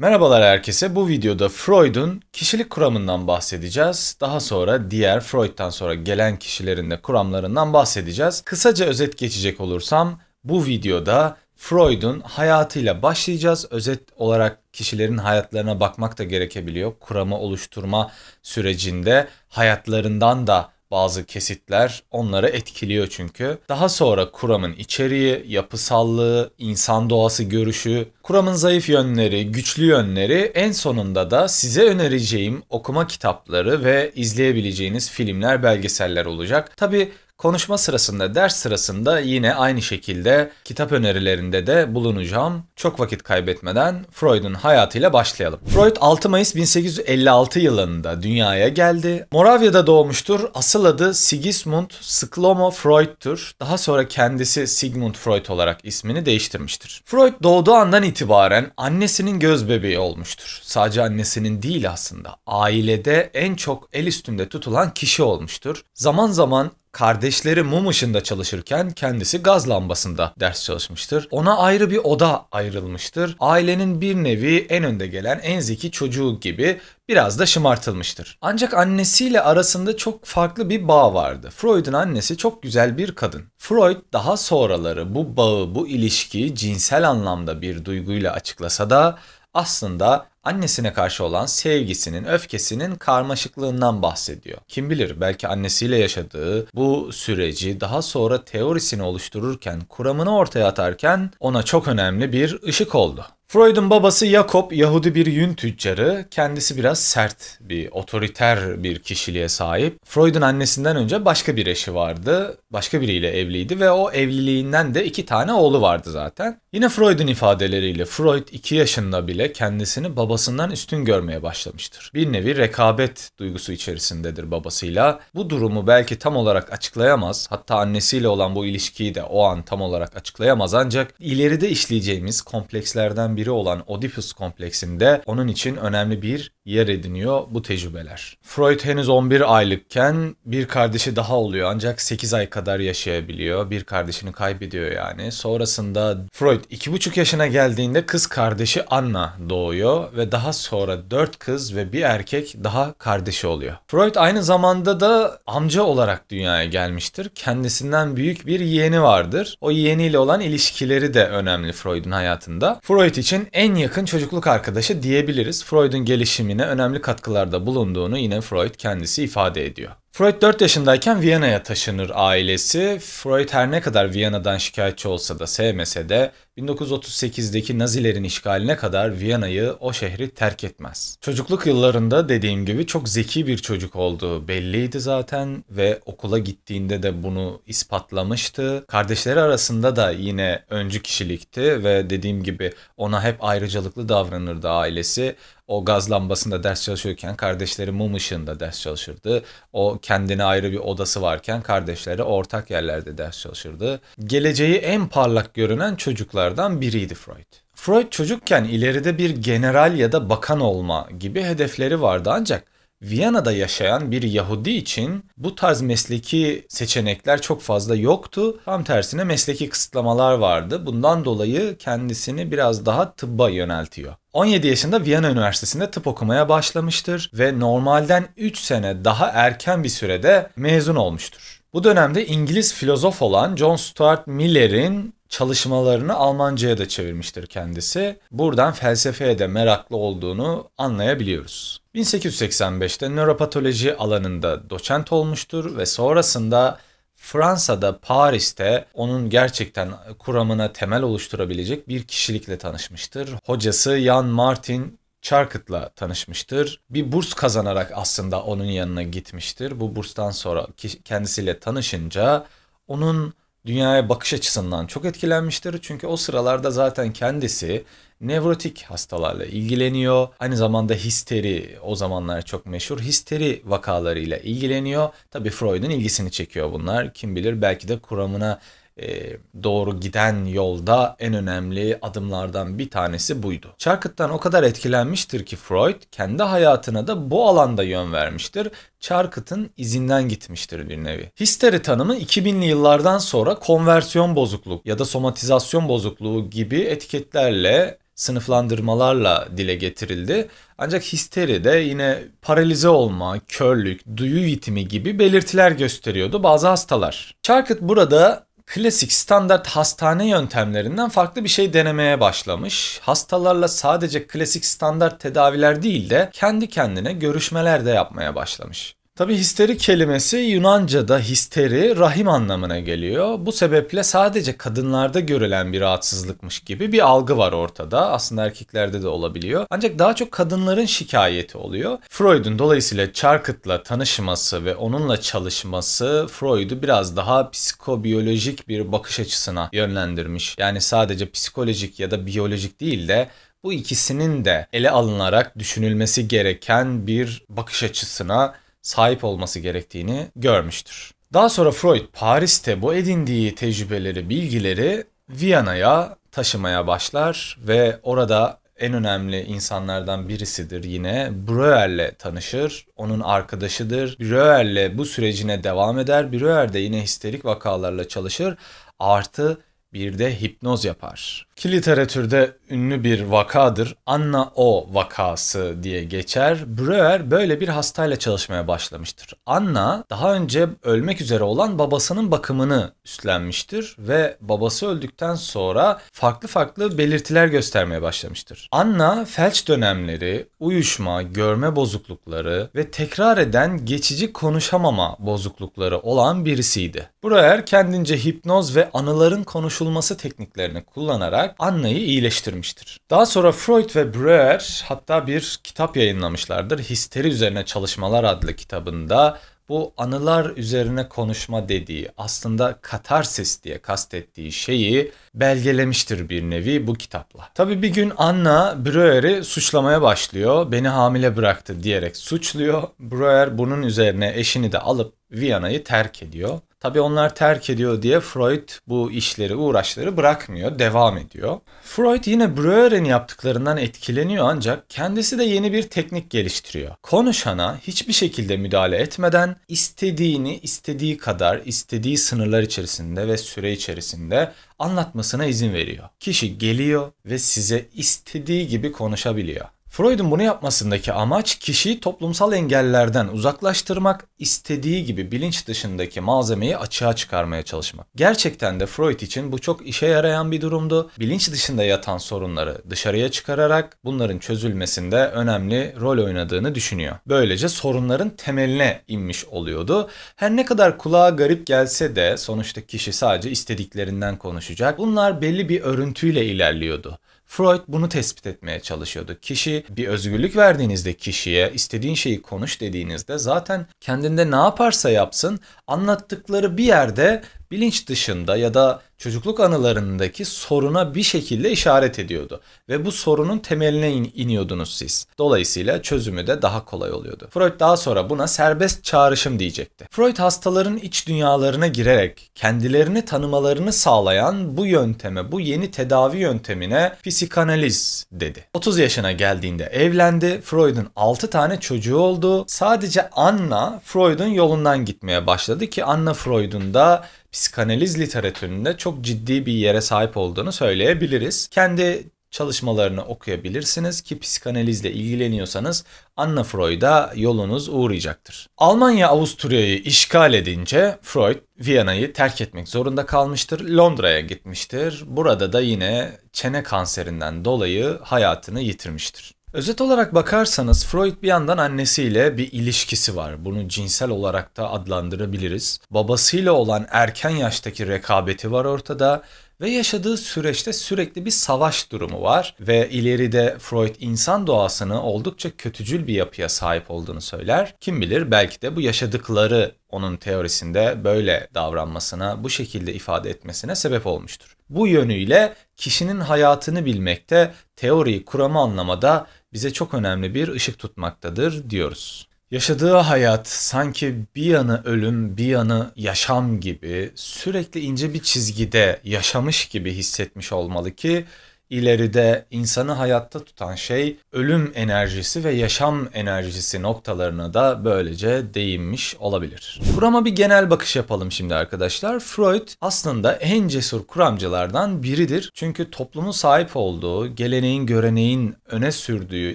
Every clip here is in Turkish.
Merhabalar herkese. Bu videoda Freud'un kişilik kuramından bahsedeceğiz. Daha sonra diğer Freud'tan sonra gelen kişilerin de kuramlarından bahsedeceğiz. Kısaca özet geçecek olursam bu videoda Freud'un hayatıyla başlayacağız. Özet olarak kişilerin hayatlarına bakmak da gerekebiliyor. Kuramı oluşturma sürecinde hayatlarından da bazı kesitler onları etkiliyor çünkü. Daha sonra kuramın içeriği, yapısallığı, insan doğası görüşü, kuramın zayıf yönleri, güçlü yönleri en sonunda da size önereceğim okuma kitapları ve izleyebileceğiniz filmler, belgeseller olacak. Tabi Konuşma sırasında, ders sırasında yine aynı şekilde kitap önerilerinde de bulunacağım. Çok vakit kaybetmeden Freud'un hayatıyla başlayalım. Freud 6 Mayıs 1856 yılında dünyaya geldi. Moravya'da doğmuştur. Asıl adı Sigismund Sklomo Freud'tur. Daha sonra kendisi Sigmund Freud olarak ismini değiştirmiştir. Freud doğduğu andan itibaren annesinin göz bebeği olmuştur. Sadece annesinin değil aslında. Ailede en çok el üstünde tutulan kişi olmuştur. Zaman zaman Kardeşleri mum ışığında çalışırken kendisi gaz lambasında ders çalışmıştır. Ona ayrı bir oda ayrılmıştır. Ailenin bir nevi en önde gelen en zeki çocuğu gibi biraz da şımartılmıştır. Ancak annesiyle arasında çok farklı bir bağ vardı. Freud'un annesi çok güzel bir kadın. Freud daha sonraları bu bağı, bu ilişkiyi cinsel anlamda bir duyguyla açıklasa da aslında annesine karşı olan sevgisinin, öfkesinin karmaşıklığından bahsediyor. Kim bilir belki annesiyle yaşadığı bu süreci daha sonra teorisini oluştururken, kuramını ortaya atarken ona çok önemli bir ışık oldu. Freud'un babası Jakob Yahudi bir yün tüccarı. Kendisi biraz sert bir otoriter bir kişiliğe sahip. Freud'un annesinden önce başka bir eşi vardı. Başka biriyle evliydi ve o evliliğinden de iki tane oğlu vardı zaten. Yine Freud'un ifadeleriyle Freud 2 yaşında bile kendisini babasından üstün görmeye başlamıştır. Bir nevi rekabet duygusu içerisindedir babasıyla. Bu durumu belki tam olarak açıklayamaz. Hatta annesiyle olan bu ilişkiyi de o an tam olarak açıklayamaz ancak ileride işleyeceğimiz komplekslerden bir biri olan Oedipus kompleksinde onun için önemli bir yer ediniyor bu tecrübeler. Freud henüz 11 aylıkken bir kardeşi daha oluyor ancak 8 ay kadar yaşayabiliyor. Bir kardeşini kaybediyor yani. Sonrasında Freud 2,5 yaşına geldiğinde kız kardeşi Anna doğuyor ve daha sonra 4 kız ve bir erkek daha kardeşi oluyor. Freud aynı zamanda da amca olarak dünyaya gelmiştir. Kendisinden büyük bir yeğeni vardır. O yeğeniyle olan ilişkileri de önemli Freud'un hayatında. Freud için için en yakın çocukluk arkadaşı diyebiliriz. Freud'un gelişimine önemli katkılarda bulunduğunu yine Freud kendisi ifade ediyor. Freud 4 yaşındayken Viyana'ya taşınır ailesi. Freud her ne kadar Viyana'dan şikayetçi olsa da sevmese de 1938'deki Nazilerin işgaline kadar Viyana'yı o şehri terk etmez. Çocukluk yıllarında dediğim gibi çok zeki bir çocuk olduğu belliydi zaten ve okula gittiğinde de bunu ispatlamıştı. Kardeşleri arasında da yine öncü kişilikti ve dediğim gibi ona hep ayrıcalıklı davranırdı ailesi. O gaz lambasında ders çalışırken kardeşleri mum ışığında ders çalışırdı. O kendine ayrı bir odası varken kardeşleri ortak yerlerde ders çalışırdı. Geleceği en parlak görünen çocuklardan biriydi Freud. Freud çocukken ileride bir general ya da bakan olma gibi hedefleri vardı ancak Viyana'da yaşayan bir Yahudi için bu tarz mesleki seçenekler çok fazla yoktu. Tam tersine mesleki kısıtlamalar vardı. Bundan dolayı kendisini biraz daha tıbba yöneltiyor. 17 yaşında Viyana Üniversitesi'nde tıp okumaya başlamıştır ve normalden 3 sene daha erken bir sürede mezun olmuştur. Bu dönemde İngiliz filozof olan John Stuart Miller'in çalışmalarını Almanca'ya da çevirmiştir kendisi. Buradan felsefeye de meraklı olduğunu anlayabiliyoruz. 1885'te nöropatoloji alanında doçent olmuştur ve sonrasında Fransa'da Paris'te onun gerçekten kuramına temel oluşturabilecek bir kişilikle tanışmıştır. Hocası Jan Martin Charcut'la tanışmıştır. Bir burs kazanarak aslında onun yanına gitmiştir. Bu burstan sonra kendisiyle tanışınca onun dünyaya bakış açısından çok etkilenmiştir. Çünkü o sıralarda zaten kendisi nevrotik hastalarla ilgileniyor. Aynı zamanda histeri o zamanlar çok meşhur histeri vakalarıyla ilgileniyor. Tabii Freud'un ilgisini çekiyor bunlar. Kim bilir belki de kuramına e, doğru giden yolda en önemli adımlardan bir tanesi buydu. Charcot'tan o kadar etkilenmiştir ki Freud kendi hayatına da bu alanda yön vermiştir. Charcot'ın izinden gitmiştir bir nevi. Histeri tanımı 2000'li yıllardan sonra konversiyon bozukluk ya da somatizasyon bozukluğu gibi etiketlerle sınıflandırmalarla dile getirildi. Ancak histeri de yine paralize olma, körlük, duyu yitimi gibi belirtiler gösteriyordu bazı hastalar. Charcot burada klasik standart hastane yöntemlerinden farklı bir şey denemeye başlamış. Hastalarla sadece klasik standart tedaviler değil de kendi kendine görüşmeler de yapmaya başlamış. Tabi histeri kelimesi Yunanca'da histeri rahim anlamına geliyor. Bu sebeple sadece kadınlarda görülen bir rahatsızlıkmış gibi bir algı var ortada. Aslında erkeklerde de olabiliyor. Ancak daha çok kadınların şikayeti oluyor. Freud'un dolayısıyla Charcot'la tanışması ve onunla çalışması Freud'u biraz daha psikobiyolojik bir bakış açısına yönlendirmiş. Yani sadece psikolojik ya da biyolojik değil de bu ikisinin de ele alınarak düşünülmesi gereken bir bakış açısına sahip olması gerektiğini görmüştür. Daha sonra Freud Paris'te bu edindiği tecrübeleri, bilgileri Viyana'ya taşımaya başlar ve orada en önemli insanlardan birisidir yine. Breuer'le tanışır. Onun arkadaşıdır. Breuer'le bu sürecine devam eder. Breuer de yine histerik vakalarla çalışır. Artı bir de hipnoz yapar. Ki literatürde ünlü bir vakadır. Anna O vakası diye geçer. Breuer böyle bir hastayla çalışmaya başlamıştır. Anna daha önce ölmek üzere olan babasının bakımını üstlenmiştir ve babası öldükten sonra farklı farklı belirtiler göstermeye başlamıştır. Anna felç dönemleri, uyuşma, görme bozuklukları ve tekrar eden geçici konuşamama bozuklukları olan birisiydi. Breuer kendince hipnoz ve anıların konuşulması konuşulması tekniklerini kullanarak Anna'yı iyileştirmiştir. Daha sonra Freud ve Breuer hatta bir kitap yayınlamışlardır. Histeri üzerine çalışmalar adlı kitabında bu anılar üzerine konuşma dediği aslında katarsis diye kastettiği şeyi belgelemiştir bir nevi bu kitapla. Tabi bir gün Anna Breuer'i suçlamaya başlıyor. Beni hamile bıraktı diyerek suçluyor. Breuer bunun üzerine eşini de alıp Viyana'yı terk ediyor. Tabii onlar terk ediyor diye Freud bu işleri, uğraşları bırakmıyor, devam ediyor. Freud yine Breuer'in yaptıklarından etkileniyor ancak kendisi de yeni bir teknik geliştiriyor. Konuşana hiçbir şekilde müdahale etmeden istediğini istediği kadar, istediği sınırlar içerisinde ve süre içerisinde anlatmasına izin veriyor. Kişi geliyor ve size istediği gibi konuşabiliyor. Freud'un bunu yapmasındaki amaç kişiyi toplumsal engellerden uzaklaştırmak, istediği gibi bilinç dışındaki malzemeyi açığa çıkarmaya çalışmak. Gerçekten de Freud için bu çok işe yarayan bir durumdu. Bilinç dışında yatan sorunları dışarıya çıkararak bunların çözülmesinde önemli rol oynadığını düşünüyor. Böylece sorunların temeline inmiş oluyordu. Her ne kadar kulağa garip gelse de sonuçta kişi sadece istediklerinden konuşacak. Bunlar belli bir örüntüyle ilerliyordu. Freud bunu tespit etmeye çalışıyordu. Kişi bir özgürlük verdiğinizde kişiye istediğin şeyi konuş dediğinizde zaten kendinde ne yaparsa yapsın anlattıkları bir yerde bilinç dışında ya da çocukluk anılarındaki soruna bir şekilde işaret ediyordu ve bu sorunun temeline in- iniyordunuz siz. Dolayısıyla çözümü de daha kolay oluyordu. Freud daha sonra buna serbest çağrışım diyecekti. Freud hastaların iç dünyalarına girerek kendilerini tanımalarını sağlayan bu yönteme, bu yeni tedavi yöntemine psikanaliz dedi. 30 yaşına geldiğinde evlendi, Freud'un 6 tane çocuğu oldu. Sadece Anna Freud'un yolundan gitmeye başladı ki Anna Freud'un da psikanaliz literatüründe çok ciddi bir yere sahip olduğunu söyleyebiliriz. Kendi çalışmalarını okuyabilirsiniz ki psikanalizle ilgileniyorsanız Anna Freud'a yolunuz uğrayacaktır. Almanya Avusturya'yı işgal edince Freud Viyana'yı terk etmek zorunda kalmıştır. Londra'ya gitmiştir. Burada da yine çene kanserinden dolayı hayatını yitirmiştir. Özet olarak bakarsanız Freud bir yandan annesiyle bir ilişkisi var. Bunu cinsel olarak da adlandırabiliriz. Babasıyla olan erken yaştaki rekabeti var ortada ve yaşadığı süreçte sürekli bir savaş durumu var ve ileride Freud insan doğasını oldukça kötücül bir yapıya sahip olduğunu söyler. Kim bilir belki de bu yaşadıkları onun teorisinde böyle davranmasına, bu şekilde ifade etmesine sebep olmuştur. Bu yönüyle kişinin hayatını bilmekte, teoriyi kuramı anlamada bize çok önemli bir ışık tutmaktadır diyoruz. Yaşadığı hayat sanki bir yanı ölüm, bir yanı yaşam gibi sürekli ince bir çizgide yaşamış gibi hissetmiş olmalı ki İleride insanı hayatta tutan şey ölüm enerjisi ve yaşam enerjisi noktalarına da böylece değinmiş olabilir. Kurama bir genel bakış yapalım şimdi arkadaşlar. Freud aslında en cesur kuramcılardan biridir. Çünkü toplumun sahip olduğu, geleneğin göreneğin öne sürdüğü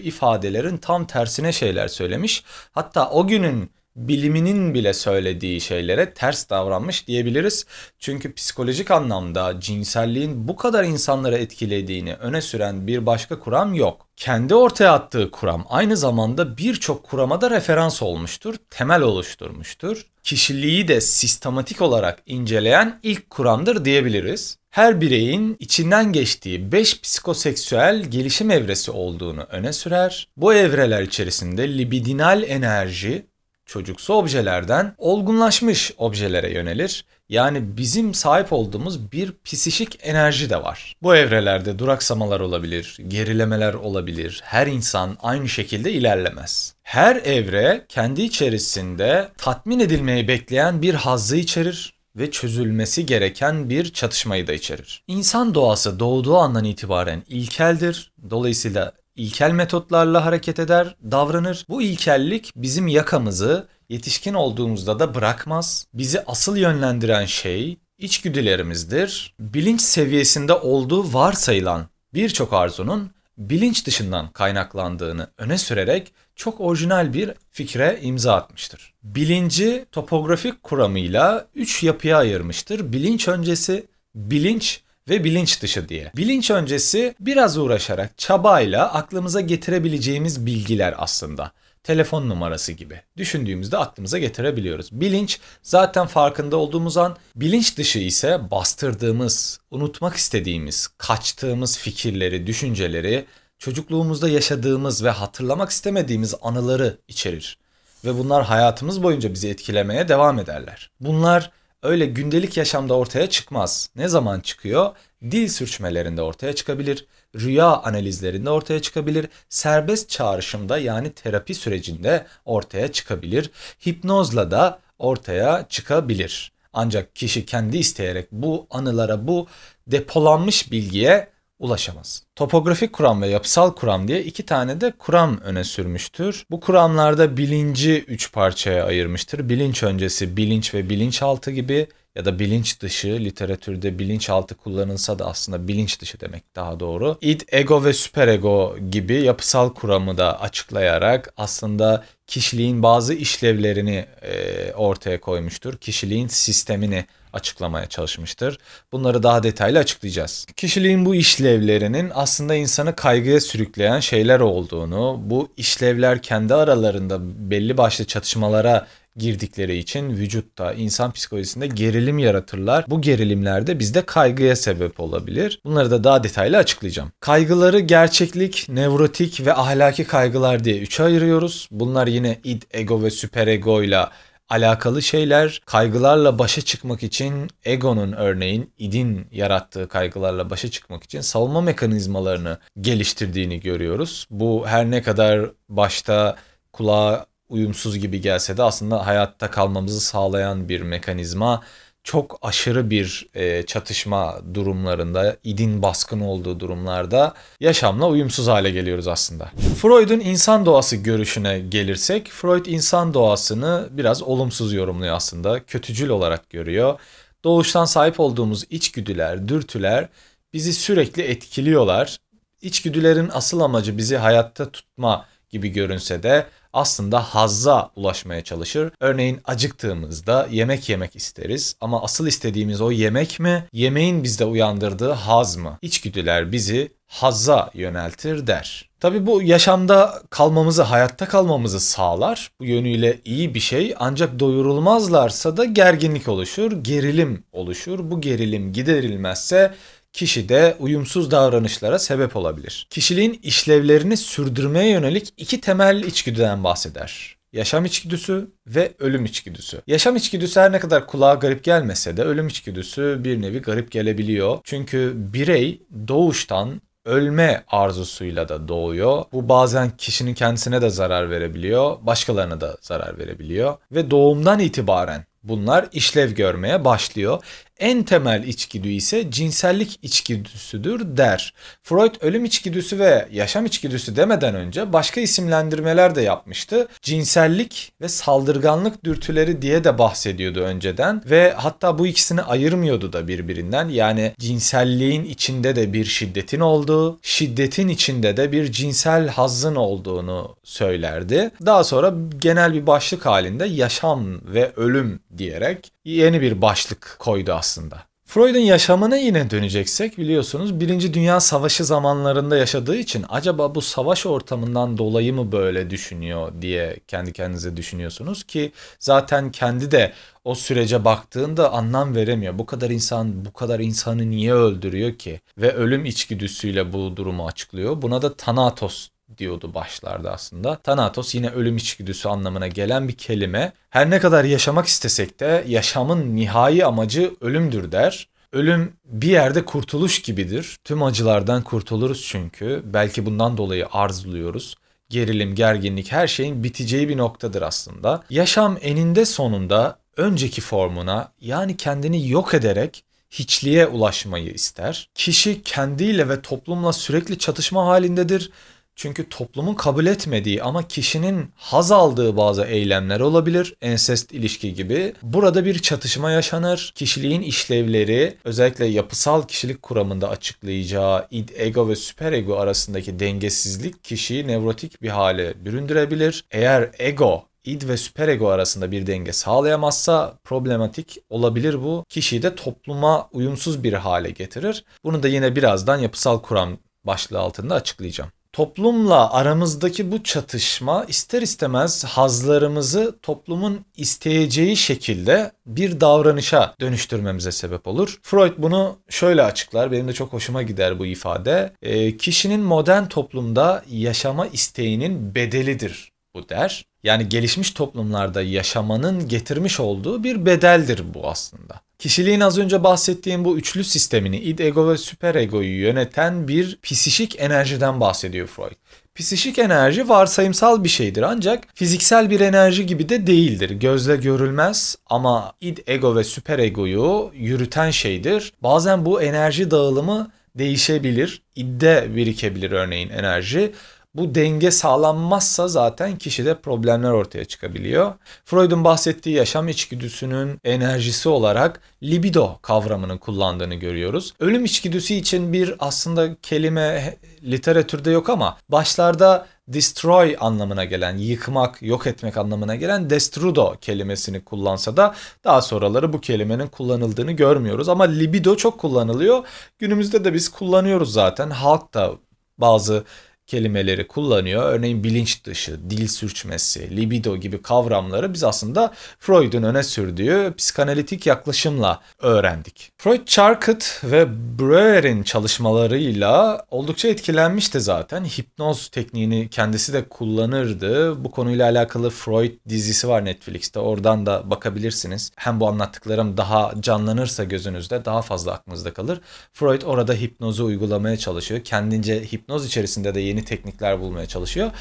ifadelerin tam tersine şeyler söylemiş. Hatta o günün biliminin bile söylediği şeylere ters davranmış diyebiliriz. Çünkü psikolojik anlamda cinselliğin bu kadar insanları etkilediğini öne süren bir başka kuram yok. Kendi ortaya attığı kuram aynı zamanda birçok kurama da referans olmuştur, temel oluşturmuştur. Kişiliği de sistematik olarak inceleyen ilk kuramdır diyebiliriz her bireyin içinden geçtiği 5 psikoseksüel gelişim evresi olduğunu öne sürer. Bu evreler içerisinde libidinal enerji çocuksu objelerden olgunlaşmış objelere yönelir. Yani bizim sahip olduğumuz bir psişik enerji de var. Bu evrelerde duraksamalar olabilir, gerilemeler olabilir. Her insan aynı şekilde ilerlemez. Her evre kendi içerisinde tatmin edilmeyi bekleyen bir hazzı içerir ve çözülmesi gereken bir çatışmayı da içerir. İnsan doğası doğduğu andan itibaren ilkeldir. Dolayısıyla ilkel metotlarla hareket eder, davranır. Bu ilkellik bizim yakamızı yetişkin olduğumuzda da bırakmaz. Bizi asıl yönlendiren şey içgüdülerimizdir. Bilinç seviyesinde olduğu varsayılan birçok arzunun bilinç dışından kaynaklandığını öne sürerek çok orijinal bir fikre imza atmıştır. Bilinci topografik kuramıyla üç yapıya ayırmıştır. Bilinç öncesi, bilinç ve bilinç dışı diye. Bilinç öncesi biraz uğraşarak, çabayla aklımıza getirebileceğimiz bilgiler aslında telefon numarası gibi. Düşündüğümüzde aklımıza getirebiliyoruz. Bilinç zaten farkında olduğumuz an, bilinç dışı ise bastırdığımız, unutmak istediğimiz, kaçtığımız fikirleri, düşünceleri, çocukluğumuzda yaşadığımız ve hatırlamak istemediğimiz anıları içerir ve bunlar hayatımız boyunca bizi etkilemeye devam ederler. Bunlar öyle gündelik yaşamda ortaya çıkmaz. Ne zaman çıkıyor? Dil sürçmelerinde ortaya çıkabilir, rüya analizlerinde ortaya çıkabilir, serbest çağrışımda yani terapi sürecinde ortaya çıkabilir, hipnozla da ortaya çıkabilir. Ancak kişi kendi isteyerek bu anılara, bu depolanmış bilgiye ulaşamaz. Topografik kuram ve yapısal kuram diye iki tane de kuram öne sürmüştür. Bu kuramlarda bilinci üç parçaya ayırmıştır. Bilinç öncesi bilinç ve bilinçaltı gibi ya da bilinç dışı literatürde bilinçaltı kullanılsa da aslında bilinç dışı demek daha doğru. İd, ego ve süperego gibi yapısal kuramı da açıklayarak aslında kişiliğin bazı işlevlerini e, ortaya koymuştur. Kişiliğin sistemini açıklamaya çalışmıştır. Bunları daha detaylı açıklayacağız. Kişiliğin bu işlevlerinin aslında insanı kaygıya sürükleyen şeyler olduğunu, bu işlevler kendi aralarında belli başlı çatışmalara girdikleri için vücutta, insan psikolojisinde gerilim yaratırlar. Bu gerilimlerde bizde kaygıya sebep olabilir. Bunları da daha detaylı açıklayacağım. Kaygıları gerçeklik, nevrotik ve ahlaki kaygılar diye üçe ayırıyoruz. Bunlar yine id, ego ve süperego ile alakalı şeyler kaygılarla başa çıkmak için egonun örneğin idin yarattığı kaygılarla başa çıkmak için savunma mekanizmalarını geliştirdiğini görüyoruz. Bu her ne kadar başta kulağa uyumsuz gibi gelse de aslında hayatta kalmamızı sağlayan bir mekanizma çok aşırı bir e, çatışma durumlarında, idin baskın olduğu durumlarda yaşamla uyumsuz hale geliyoruz aslında. Freud'un insan doğası görüşüne gelirsek, Freud insan doğasını biraz olumsuz yorumluyor aslında. Kötücül olarak görüyor. Doğuştan sahip olduğumuz içgüdüler, dürtüler bizi sürekli etkiliyorlar. İçgüdülerin asıl amacı bizi hayatta tutma gibi görünse de aslında hazza ulaşmaya çalışır. Örneğin acıktığımızda yemek yemek isteriz ama asıl istediğimiz o yemek mi? Yemeğin bizde uyandırdığı haz mı? İçgüdüler bizi hazza yöneltir der. Tabi bu yaşamda kalmamızı, hayatta kalmamızı sağlar. Bu yönüyle iyi bir şey ancak doyurulmazlarsa da gerginlik oluşur, gerilim oluşur. Bu gerilim giderilmezse Kişi de uyumsuz davranışlara sebep olabilir. Kişiliğin işlevlerini sürdürmeye yönelik iki temel içgüdüden bahseder. Yaşam içgüdüsü ve ölüm içgüdüsü. Yaşam içgüdüsü her ne kadar kulağa garip gelmese de ölüm içgüdüsü bir nevi garip gelebiliyor. Çünkü birey doğuştan ölme arzusuyla da doğuyor. Bu bazen kişinin kendisine de zarar verebiliyor, başkalarına da zarar verebiliyor ve doğumdan itibaren bunlar işlev görmeye başlıyor. En temel içgüdü ise cinsellik içgüdüsüdür der. Freud ölüm içgüdüsü ve yaşam içgüdüsü demeden önce başka isimlendirmeler de yapmıştı. Cinsellik ve saldırganlık dürtüleri diye de bahsediyordu önceden ve hatta bu ikisini ayırmıyordu da birbirinden. Yani cinselliğin içinde de bir şiddetin olduğu, şiddetin içinde de bir cinsel hazzın olduğunu söylerdi. Daha sonra genel bir başlık halinde yaşam ve ölüm diyerek yeni bir başlık koydu aslında. Freud'un yaşamına yine döneceksek biliyorsunuz Birinci Dünya Savaşı zamanlarında yaşadığı için acaba bu savaş ortamından dolayı mı böyle düşünüyor diye kendi kendinize düşünüyorsunuz ki zaten kendi de o sürece baktığında anlam veremiyor. Bu kadar insan bu kadar insanı niye öldürüyor ki? Ve ölüm içgüdüsüyle bu durumu açıklıyor. Buna da Thanatos diyordu başlarda aslında. Thanatos yine ölüm içgüdüsü anlamına gelen bir kelime. Her ne kadar yaşamak istesek de yaşamın nihai amacı ölümdür der. Ölüm bir yerde kurtuluş gibidir. Tüm acılardan kurtuluruz çünkü. Belki bundan dolayı arzuluyoruz gerilim, gerginlik her şeyin biteceği bir noktadır aslında. Yaşam eninde sonunda önceki formuna yani kendini yok ederek hiçliğe ulaşmayı ister. Kişi kendiyle ve toplumla sürekli çatışma halindedir çünkü toplumun kabul etmediği ama kişinin haz aldığı bazı eylemler olabilir. Ensest ilişki gibi. Burada bir çatışma yaşanır. Kişiliğin işlevleri özellikle yapısal kişilik kuramında açıklayacağı id ego ve süper ego arasındaki dengesizlik kişiyi nevrotik bir hale büründürebilir. Eğer ego id ve süperego arasında bir denge sağlayamazsa problematik olabilir bu. Kişiyi de topluma uyumsuz bir hale getirir. Bunu da yine birazdan yapısal kuram başlığı altında açıklayacağım toplumla aramızdaki bu çatışma ister istemez hazlarımızı toplumun isteyeceği şekilde bir davranışa dönüştürmemize sebep olur. Freud bunu şöyle açıklar. Benim de çok hoşuma gider bu ifade. E, kişinin modern toplumda yaşama isteğinin bedelidir bu der. Yani gelişmiş toplumlarda yaşamanın getirmiş olduğu bir bedeldir bu aslında. Kişiliğin az önce bahsettiğim bu üçlü sistemini, id ego ve süper egoyu yöneten bir psişik enerjiden bahsediyor Freud. Psişik enerji varsayımsal bir şeydir ancak fiziksel bir enerji gibi de değildir. Gözle görülmez ama id ego ve süper egoyu yürüten şeydir. Bazen bu enerji dağılımı değişebilir. İdde birikebilir örneğin enerji bu denge sağlanmazsa zaten kişide problemler ortaya çıkabiliyor. Freud'un bahsettiği yaşam içgüdüsünün enerjisi olarak libido kavramını kullandığını görüyoruz. Ölüm içgüdüsü için bir aslında kelime literatürde yok ama başlarda destroy anlamına gelen, yıkmak, yok etmek anlamına gelen destrudo kelimesini kullansa da daha sonraları bu kelimenin kullanıldığını görmüyoruz. Ama libido çok kullanılıyor. Günümüzde de biz kullanıyoruz zaten. Halk da bazı kelimeleri kullanıyor. Örneğin bilinç dışı, dil sürçmesi, libido gibi kavramları biz aslında Freud'un öne sürdüğü psikanalitik yaklaşımla öğrendik. Freud, Charcot ve Breuer'in çalışmalarıyla oldukça etkilenmişti zaten. Hipnoz tekniğini kendisi de kullanırdı. Bu konuyla alakalı Freud dizisi var Netflix'te. Oradan da bakabilirsiniz. Hem bu anlattıklarım daha canlanırsa gözünüzde daha fazla aklınızda kalır. Freud orada hipnozu uygulamaya çalışıyor. Kendince hipnoz içerisinde de yeni yeni teknikler bulmaya çalışıyor.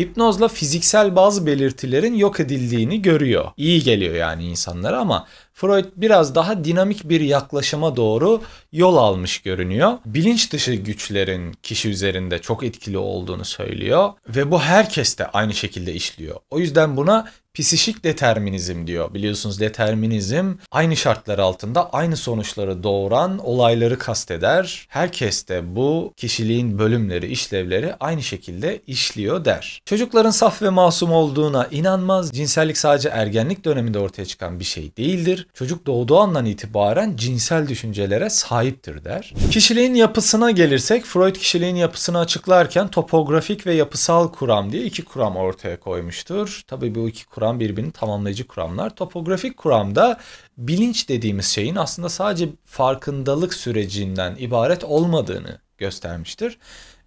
Hipnozla fiziksel bazı belirtilerin yok edildiğini görüyor. İyi geliyor yani insanlara ama Freud biraz daha dinamik bir yaklaşıma doğru yol almış görünüyor. Bilinç dışı güçlerin kişi üzerinde çok etkili olduğunu söylüyor ve bu herkeste aynı şekilde işliyor. O yüzden buna Pisişik determinizm diyor. Biliyorsunuz determinizm aynı şartlar altında aynı sonuçları doğuran olayları kasteder. Herkeste bu kişiliğin bölümleri, işlevleri aynı şekilde işliyor der. Çocukların saf ve masum olduğuna inanmaz. Cinsellik sadece ergenlik döneminde ortaya çıkan bir şey değildir. Çocuk doğduğu andan itibaren cinsel düşüncelere sahiptir der. Kişiliğin yapısına gelirsek Freud kişiliğin yapısını açıklarken topografik ve yapısal kuram diye iki kuram ortaya koymuştur. Tabii bu iki kuram kuram birbirini tamamlayıcı kuramlar. Topografik kuramda bilinç dediğimiz şeyin aslında sadece farkındalık sürecinden ibaret olmadığını göstermiştir.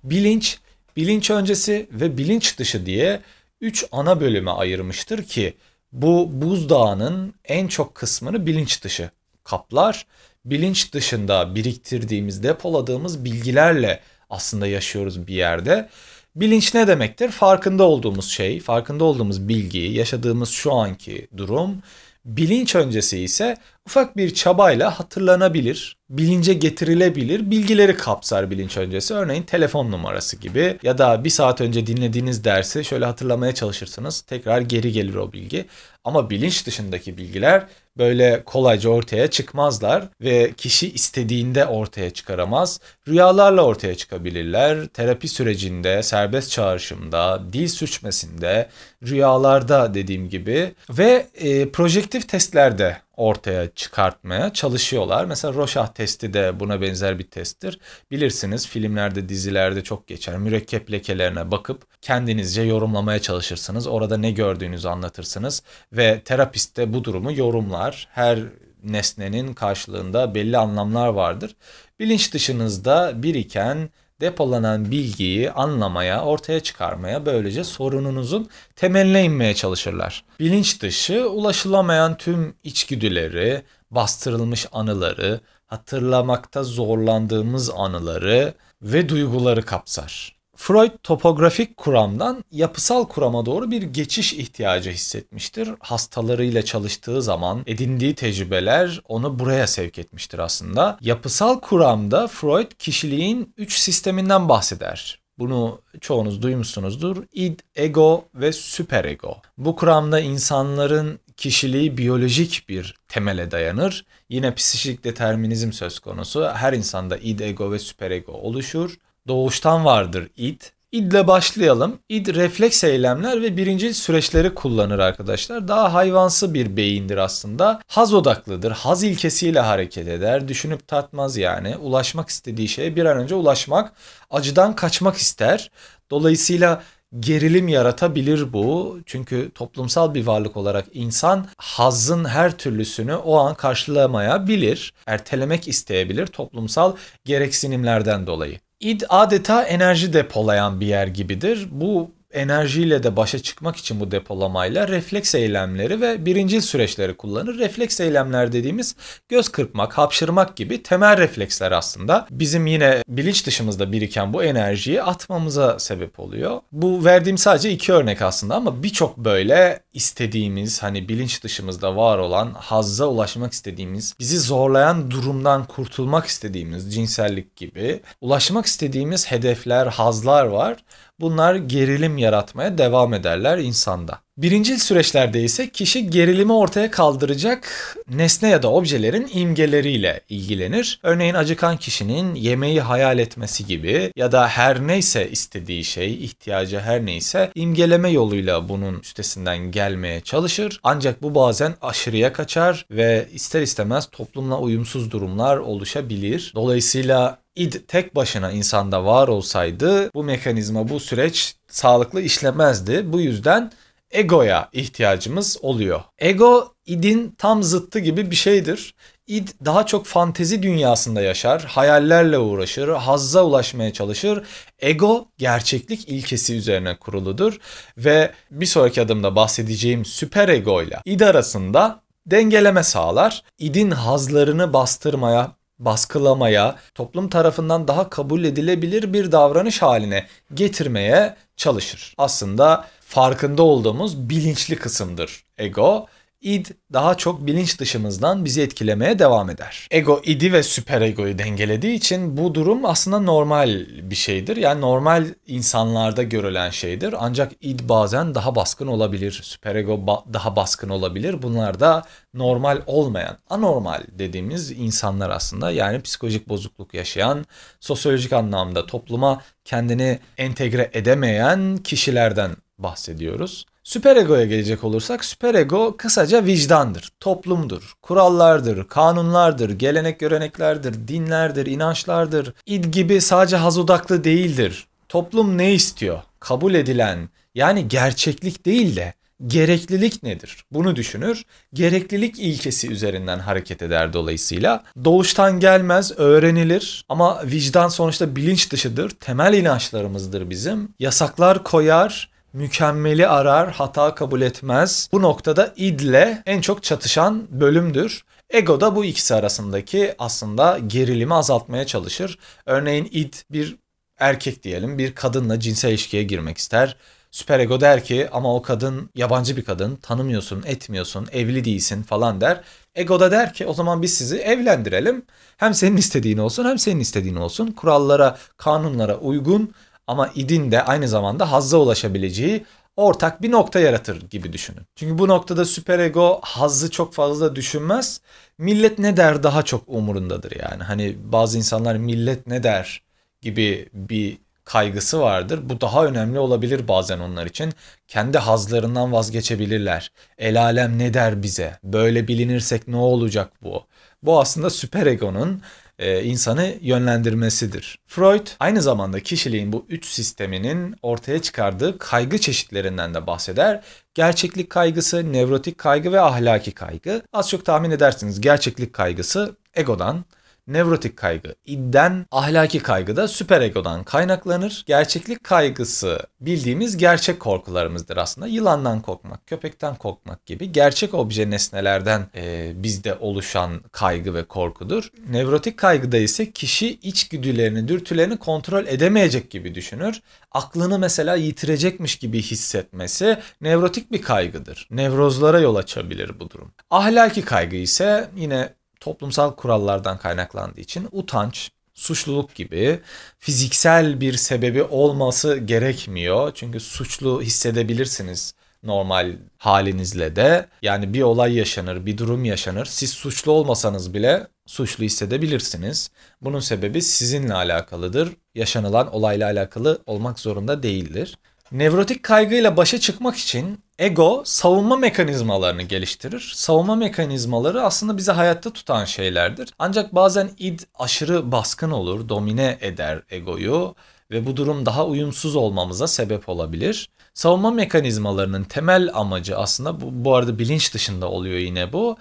Bilinç, bilinç öncesi ve bilinç dışı diye 3 ana bölüme ayırmıştır ki bu buzdağının en çok kısmını bilinç dışı kaplar. Bilinç dışında biriktirdiğimiz, depoladığımız bilgilerle aslında yaşıyoruz bir yerde. Bilinç ne demektir? Farkında olduğumuz şey, farkında olduğumuz bilgi, yaşadığımız şu anki durum. Bilinç öncesi ise ufak bir çabayla hatırlanabilir, bilince getirilebilir, bilgileri kapsar bilinç öncesi. Örneğin telefon numarası gibi ya da bir saat önce dinlediğiniz dersi şöyle hatırlamaya çalışırsınız. Tekrar geri gelir o bilgi. Ama bilinç dışındaki bilgiler böyle kolayca ortaya çıkmazlar ve kişi istediğinde ortaya çıkaramaz. Rüyalarla ortaya çıkabilirler. Terapi sürecinde, serbest çağrışımda, dil sürçmesinde, rüyalarda dediğim gibi ve e, projektif testlerde ortaya çıkartmaya çalışıyorlar. Mesela Roşah testi de buna benzer bir testtir. Bilirsiniz filmlerde, dizilerde çok geçer. Mürekkep lekelerine bakıp kendinizce yorumlamaya çalışırsınız. Orada ne gördüğünüzü anlatırsınız ve terapist de bu durumu yorumlar. Her nesnenin karşılığında belli anlamlar vardır. Bilinç dışınızda biriken depolanan bilgiyi anlamaya, ortaya çıkarmaya, böylece sorununuzun temeline inmeye çalışırlar. Bilinç dışı ulaşılamayan tüm içgüdüleri, bastırılmış anıları, hatırlamakta zorlandığımız anıları ve duyguları kapsar. Freud topografik kuramdan yapısal kurama doğru bir geçiş ihtiyacı hissetmiştir. Hastalarıyla çalıştığı zaman edindiği tecrübeler onu buraya sevk etmiştir aslında. Yapısal kuramda Freud kişiliğin 3 sisteminden bahseder. Bunu çoğunuz duymuşsunuzdur. İd, ego ve süperego. Bu kuramda insanların kişiliği biyolojik bir temele dayanır. Yine psişik determinizm söz konusu. Her insanda id, ego ve süperego oluşur doğuştan vardır id. ile başlayalım. İd refleks eylemler ve birinci süreçleri kullanır arkadaşlar. Daha hayvansı bir beyindir aslında. Haz odaklıdır. Haz ilkesiyle hareket eder. Düşünüp tatmaz yani. Ulaşmak istediği şeye bir an önce ulaşmak. Acıdan kaçmak ister. Dolayısıyla gerilim yaratabilir bu. Çünkü toplumsal bir varlık olarak insan hazın her türlüsünü o an karşılamayabilir. Ertelemek isteyebilir toplumsal gereksinimlerden dolayı. Id adeta enerji depolayan bir yer gibidir. Bu enerjiyle de başa çıkmak için bu depolamayla refleks eylemleri ve birincil süreçleri kullanır. Refleks eylemler dediğimiz göz kırpmak, hapşırmak gibi temel refleksler aslında bizim yine bilinç dışımızda biriken bu enerjiyi atmamıza sebep oluyor. Bu verdiğim sadece iki örnek aslında ama birçok böyle istediğimiz hani bilinç dışımızda var olan hazza ulaşmak istediğimiz, bizi zorlayan durumdan kurtulmak istediğimiz cinsellik gibi ulaşmak istediğimiz hedefler, hazlar var. Bunlar gerilim yaratmaya devam ederler insanda. Birincil süreçlerde ise kişi gerilimi ortaya kaldıracak nesne ya da objelerin imgeleriyle ilgilenir. Örneğin acıkan kişinin yemeği hayal etmesi gibi ya da her neyse istediği şey, ihtiyacı her neyse imgeleme yoluyla bunun üstesinden gelmeye çalışır. Ancak bu bazen aşırıya kaçar ve ister istemez toplumla uyumsuz durumlar oluşabilir. Dolayısıyla id tek başına insanda var olsaydı bu mekanizma bu süreç sağlıklı işlemezdi. Bu yüzden egoya ihtiyacımız oluyor. Ego idin tam zıttı gibi bir şeydir. İd daha çok fantezi dünyasında yaşar, hayallerle uğraşır, hazza ulaşmaya çalışır. Ego gerçeklik ilkesi üzerine kuruludur ve bir sonraki adımda bahsedeceğim süper ego ile id arasında dengeleme sağlar. İdin hazlarını bastırmaya, baskılamaya, toplum tarafından daha kabul edilebilir bir davranış haline getirmeye çalışır. Aslında farkında olduğumuz bilinçli kısımdır ego id daha çok bilinç dışımızdan bizi etkilemeye devam eder. Ego idi ve süperegoyu dengelediği için bu durum aslında normal bir şeydir. Yani normal insanlarda görülen şeydir. Ancak id bazen daha baskın olabilir, süperego ba- daha baskın olabilir. Bunlar da normal olmayan, anormal dediğimiz insanlar aslında. Yani psikolojik bozukluk yaşayan, sosyolojik anlamda topluma kendini entegre edemeyen kişilerden bahsediyoruz. Süperego'ya gelecek olursak süperego kısaca vicdandır, toplumdur, kurallardır, kanunlardır, gelenek göreneklerdir, dinlerdir, inançlardır. İd gibi sadece haz odaklı değildir. Toplum ne istiyor? Kabul edilen yani gerçeklik değil de gereklilik nedir? Bunu düşünür. Gereklilik ilkesi üzerinden hareket eder dolayısıyla. Doğuştan gelmez, öğrenilir ama vicdan sonuçta bilinç dışıdır. Temel inançlarımızdır bizim. Yasaklar koyar, mükemmeli arar, hata kabul etmez. Bu noktada idle en çok çatışan bölümdür. Ego da bu ikisi arasındaki aslında gerilimi azaltmaya çalışır. Örneğin id bir erkek diyelim bir kadınla cinsel ilişkiye girmek ister. Süper ego der ki ama o kadın yabancı bir kadın tanımıyorsun etmiyorsun evli değilsin falan der. Ego da der ki o zaman biz sizi evlendirelim. Hem senin istediğin olsun hem senin istediğin olsun. Kurallara kanunlara uygun ama idin de aynı zamanda hazza ulaşabileceği ortak bir nokta yaratır gibi düşünün. Çünkü bu noktada süperego hazzı çok fazla düşünmez. Millet ne der daha çok umurundadır yani. Hani bazı insanlar millet ne der gibi bir kaygısı vardır. Bu daha önemli olabilir bazen onlar için. Kendi hazlarından vazgeçebilirler. El alem ne der bize? Böyle bilinirsek ne olacak bu? Bu aslında süperegonun e, insanı yönlendirmesidir. Freud aynı zamanda kişiliğin bu üç sisteminin ortaya çıkardığı kaygı çeşitlerinden de bahseder. Gerçeklik kaygısı, nevrotik kaygı ve ahlaki kaygı. Az çok tahmin edersiniz gerçeklik kaygısı egodan, Nevrotik kaygı idden, ahlaki kaygı da süperegodan kaynaklanır. Gerçeklik kaygısı bildiğimiz gerçek korkularımızdır aslında. Yılandan korkmak, köpekten korkmak gibi gerçek obje nesnelerden e, bizde oluşan kaygı ve korkudur. Nevrotik kaygıda ise kişi içgüdülerini, dürtülerini kontrol edemeyecek gibi düşünür. Aklını mesela yitirecekmiş gibi hissetmesi nevrotik bir kaygıdır. Nevrozlara yol açabilir bu durum. Ahlaki kaygı ise yine toplumsal kurallardan kaynaklandığı için utanç, suçluluk gibi fiziksel bir sebebi olması gerekmiyor. Çünkü suçlu hissedebilirsiniz normal halinizle de. Yani bir olay yaşanır, bir durum yaşanır. Siz suçlu olmasanız bile suçlu hissedebilirsiniz. Bunun sebebi sizinle alakalıdır. Yaşanılan olayla alakalı olmak zorunda değildir. Nevrotik kaygıyla başa çıkmak için ego savunma mekanizmalarını geliştirir. Savunma mekanizmaları aslında bizi hayatta tutan şeylerdir. Ancak bazen id aşırı baskın olur, domine eder egoyu ve bu durum daha uyumsuz olmamıza sebep olabilir. Savunma mekanizmalarının temel amacı aslında bu, bu arada bilinç dışında oluyor yine bu.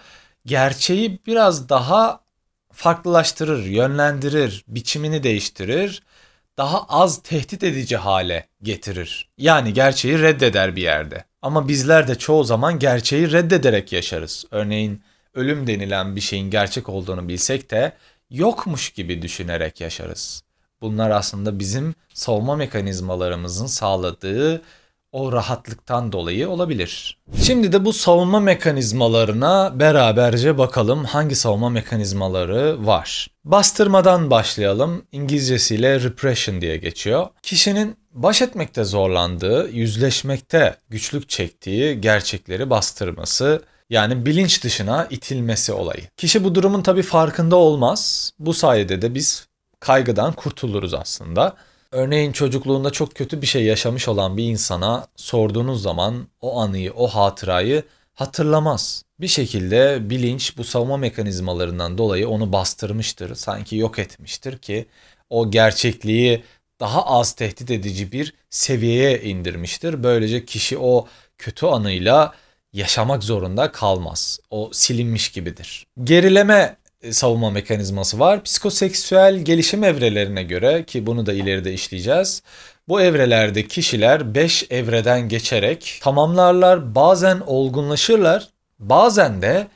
Gerçeği biraz daha farklılaştırır, yönlendirir, biçimini değiştirir daha az tehdit edici hale getirir. Yani gerçeği reddeder bir yerde. Ama bizler de çoğu zaman gerçeği reddederek yaşarız. Örneğin ölüm denilen bir şeyin gerçek olduğunu bilsek de yokmuş gibi düşünerek yaşarız. Bunlar aslında bizim savunma mekanizmalarımızın sağladığı o rahatlıktan dolayı olabilir. Şimdi de bu savunma mekanizmalarına beraberce bakalım hangi savunma mekanizmaları var. Bastırmadan başlayalım. İngilizcesiyle repression diye geçiyor. Kişinin baş etmekte zorlandığı, yüzleşmekte güçlük çektiği gerçekleri bastırması yani bilinç dışına itilmesi olayı. Kişi bu durumun tabii farkında olmaz. Bu sayede de biz kaygıdan kurtuluruz aslında. Örneğin çocukluğunda çok kötü bir şey yaşamış olan bir insana sorduğunuz zaman o anıyı, o hatırayı hatırlamaz. Bir şekilde bilinç bu savunma mekanizmalarından dolayı onu bastırmıştır, sanki yok etmiştir ki o gerçekliği daha az tehdit edici bir seviyeye indirmiştir. Böylece kişi o kötü anıyla yaşamak zorunda kalmaz. O silinmiş gibidir. Gerileme e, savunma mekanizması var. Psikoseksüel gelişim evrelerine göre ki bunu da ileride işleyeceğiz. Bu evrelerde kişiler 5 evreden geçerek tamamlarlar, bazen olgunlaşırlar, bazen de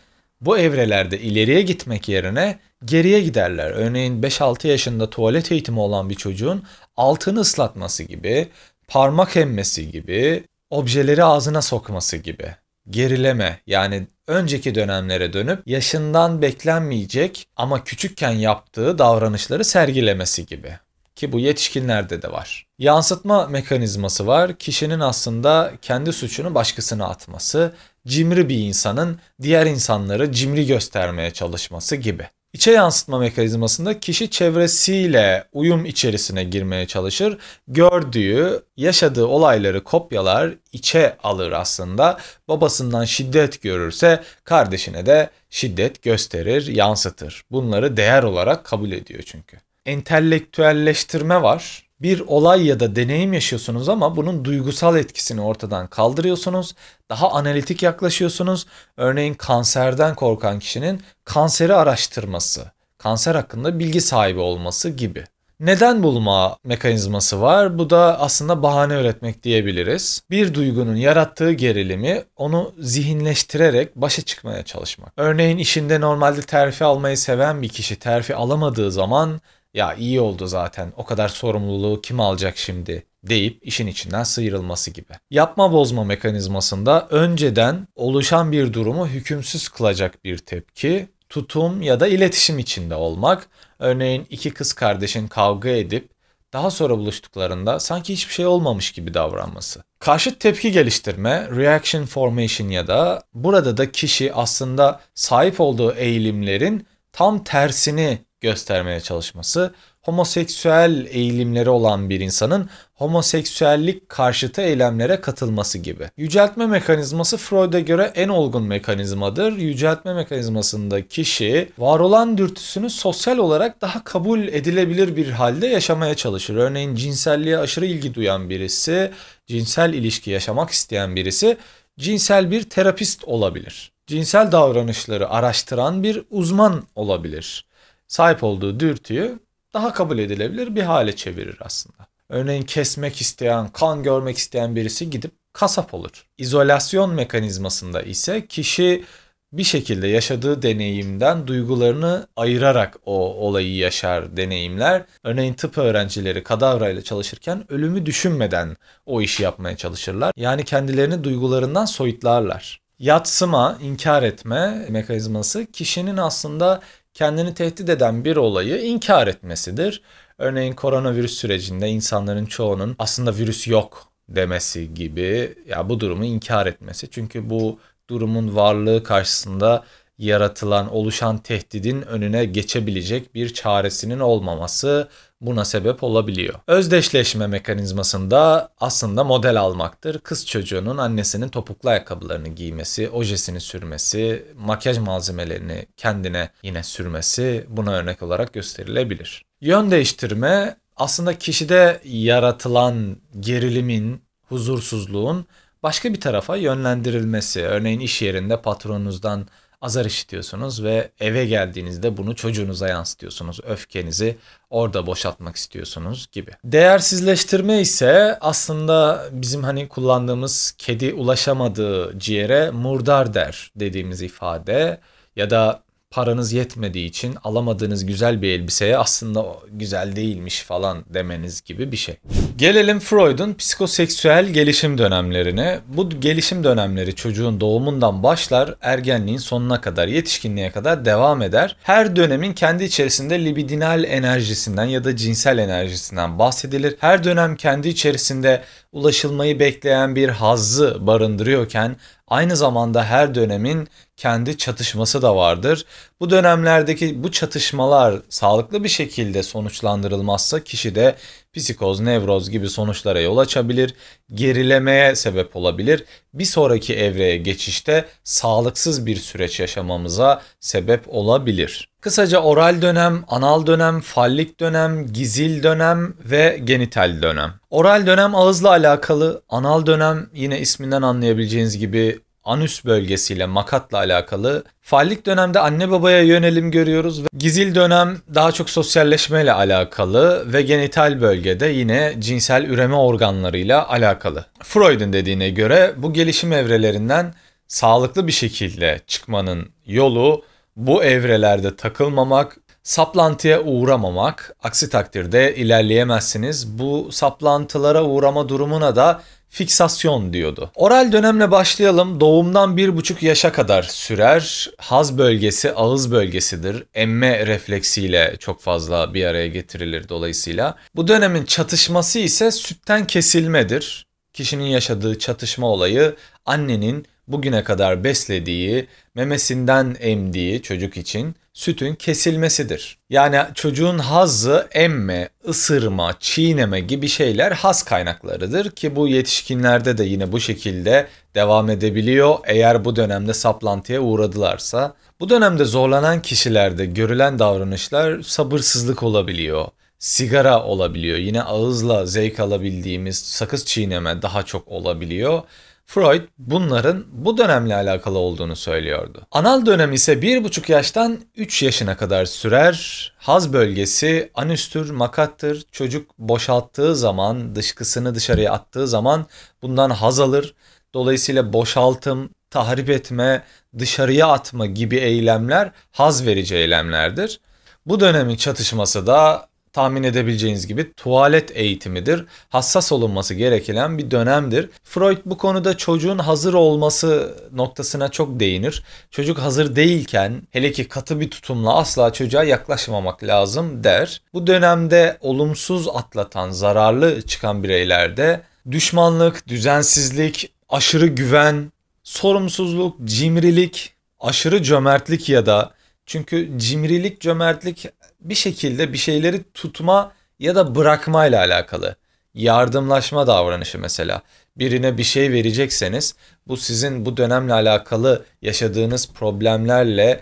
bu evrelerde ileriye gitmek yerine geriye giderler. Örneğin 5-6 yaşında tuvalet eğitimi olan bir çocuğun altını ıslatması gibi, parmak emmesi gibi, objeleri ağzına sokması gibi. Gerileme yani önceki dönemlere dönüp yaşından beklenmeyecek ama küçükken yaptığı davranışları sergilemesi gibi ki bu yetişkinlerde de var. Yansıtma mekanizması var. Kişinin aslında kendi suçunu başkasına atması, cimri bir insanın diğer insanları cimri göstermeye çalışması gibi. İçe yansıtma mekanizmasında kişi çevresiyle uyum içerisine girmeye çalışır. Gördüğü, yaşadığı olayları kopyalar, içe alır aslında. Babasından şiddet görürse kardeşine de şiddet gösterir, yansıtır. Bunları değer olarak kabul ediyor çünkü. Entelektüelleştirme var bir olay ya da deneyim yaşıyorsunuz ama bunun duygusal etkisini ortadan kaldırıyorsunuz. Daha analitik yaklaşıyorsunuz. Örneğin kanserden korkan kişinin kanseri araştırması, kanser hakkında bilgi sahibi olması gibi. Neden bulma mekanizması var? Bu da aslında bahane üretmek diyebiliriz. Bir duygunun yarattığı gerilimi onu zihinleştirerek başa çıkmaya çalışmak. Örneğin işinde normalde terfi almayı seven bir kişi terfi alamadığı zaman ya iyi oldu zaten o kadar sorumluluğu kim alacak şimdi deyip işin içinden sıyrılması gibi. Yapma bozma mekanizmasında önceden oluşan bir durumu hükümsüz kılacak bir tepki, tutum ya da iletişim içinde olmak. Örneğin iki kız kardeşin kavga edip daha sonra buluştuklarında sanki hiçbir şey olmamış gibi davranması. Karşıt tepki geliştirme, reaction formation ya da burada da kişi aslında sahip olduğu eğilimlerin tam tersini göstermeye çalışması homoseksüel eğilimleri olan bir insanın homoseksüellik karşıtı eylemlere katılması gibi. Yüceltme mekanizması Freud'a göre en olgun mekanizmadır. Yüceltme mekanizmasında kişi var olan dürtüsünü sosyal olarak daha kabul edilebilir bir halde yaşamaya çalışır. Örneğin cinselliğe aşırı ilgi duyan birisi, cinsel ilişki yaşamak isteyen birisi cinsel bir terapist olabilir. Cinsel davranışları araştıran bir uzman olabilir sahip olduğu dürtüyü daha kabul edilebilir bir hale çevirir aslında. Örneğin kesmek isteyen, kan görmek isteyen birisi gidip kasap olur. İzolasyon mekanizmasında ise kişi bir şekilde yaşadığı deneyimden duygularını ayırarak o olayı yaşar deneyimler. Örneğin tıp öğrencileri kadavra ile çalışırken ölümü düşünmeden o işi yapmaya çalışırlar. Yani kendilerini duygularından soyutlarlar. Yatsıma, inkar etme mekanizması kişinin aslında kendini tehdit eden bir olayı inkar etmesidir. Örneğin koronavirüs sürecinde insanların çoğunun aslında virüs yok demesi gibi ya bu durumu inkar etmesi. Çünkü bu durumun varlığı karşısında yaratılan, oluşan tehdidin önüne geçebilecek bir çaresinin olmaması buna sebep olabiliyor. Özdeşleşme mekanizmasında aslında model almaktır. Kız çocuğunun annesinin topuklu ayakkabılarını giymesi, ojesini sürmesi, makyaj malzemelerini kendine yine sürmesi buna örnek olarak gösterilebilir. Yön değiştirme aslında kişide yaratılan gerilimin, huzursuzluğun başka bir tarafa yönlendirilmesi. Örneğin iş yerinde patronunuzdan azar işitiyorsunuz ve eve geldiğinizde bunu çocuğunuza yansıtıyorsunuz. Öfkenizi orada boşaltmak istiyorsunuz gibi. Değersizleştirme ise aslında bizim hani kullandığımız kedi ulaşamadığı ciğere murdar der dediğimiz ifade ya da paranız yetmediği için alamadığınız güzel bir elbiseye aslında güzel değilmiş falan demeniz gibi bir şey. Gelelim Freud'un psikoseksüel gelişim dönemlerine. Bu gelişim dönemleri çocuğun doğumundan başlar, ergenliğin sonuna kadar, yetişkinliğe kadar devam eder. Her dönemin kendi içerisinde libidinal enerjisinden ya da cinsel enerjisinden bahsedilir. Her dönem kendi içerisinde ulaşılmayı bekleyen bir hazzı barındırıyorken aynı zamanda her dönemin kendi çatışması da vardır. Bu dönemlerdeki bu çatışmalar sağlıklı bir şekilde sonuçlandırılmazsa kişi de psikoz, nevroz gibi sonuçlara yol açabilir, gerilemeye sebep olabilir. Bir sonraki evreye geçişte sağlıksız bir süreç yaşamamıza sebep olabilir. Kısaca oral dönem, anal dönem, fallik dönem, gizil dönem ve genital dönem. Oral dönem ağızla alakalı, anal dönem yine isminden anlayabileceğiniz gibi anüs bölgesiyle makatla alakalı. Fallik dönemde anne babaya yönelim görüyoruz ve gizil dönem daha çok sosyalleşmeyle alakalı ve genital bölgede yine cinsel üreme organlarıyla alakalı. Freud'un dediğine göre bu gelişim evrelerinden sağlıklı bir şekilde çıkmanın yolu bu evrelerde takılmamak, saplantıya uğramamak. Aksi takdirde ilerleyemezsiniz. Bu saplantılara uğrama durumuna da fiksasyon diyordu. Oral dönemle başlayalım. Doğumdan bir buçuk yaşa kadar sürer. Haz bölgesi ağız bölgesidir. Emme refleksiyle çok fazla bir araya getirilir dolayısıyla. Bu dönemin çatışması ise sütten kesilmedir. Kişinin yaşadığı çatışma olayı annenin bugüne kadar beslediği, memesinden emdiği çocuk için sütün kesilmesidir. Yani çocuğun hazzı emme, ısırma, çiğneme gibi şeyler haz kaynaklarıdır ki bu yetişkinlerde de yine bu şekilde devam edebiliyor eğer bu dönemde saplantıya uğradılarsa. Bu dönemde zorlanan kişilerde görülen davranışlar sabırsızlık olabiliyor. Sigara olabiliyor. Yine ağızla zevk alabildiğimiz sakız çiğneme daha çok olabiliyor. Freud bunların bu dönemle alakalı olduğunu söylüyordu. Anal dönem ise 1,5 yaştan 3 yaşına kadar sürer. Haz bölgesi anüstür, makattır. Çocuk boşalttığı zaman, dışkısını dışarıya attığı zaman bundan haz alır. Dolayısıyla boşaltım, tahrip etme, dışarıya atma gibi eylemler haz verici eylemlerdir. Bu dönemin çatışması da tahmin edebileceğiniz gibi tuvalet eğitimidir. Hassas olunması gereken bir dönemdir. Freud bu konuda çocuğun hazır olması noktasına çok değinir. Çocuk hazır değilken hele ki katı bir tutumla asla çocuğa yaklaşmamak lazım der. Bu dönemde olumsuz atlatan, zararlı çıkan bireylerde düşmanlık, düzensizlik, aşırı güven, sorumsuzluk, cimrilik, aşırı cömertlik ya da çünkü cimrilik, cömertlik bir şekilde bir şeyleri tutma ya da bırakmayla alakalı. Yardımlaşma davranışı mesela. Birine bir şey verecekseniz bu sizin bu dönemle alakalı yaşadığınız problemlerle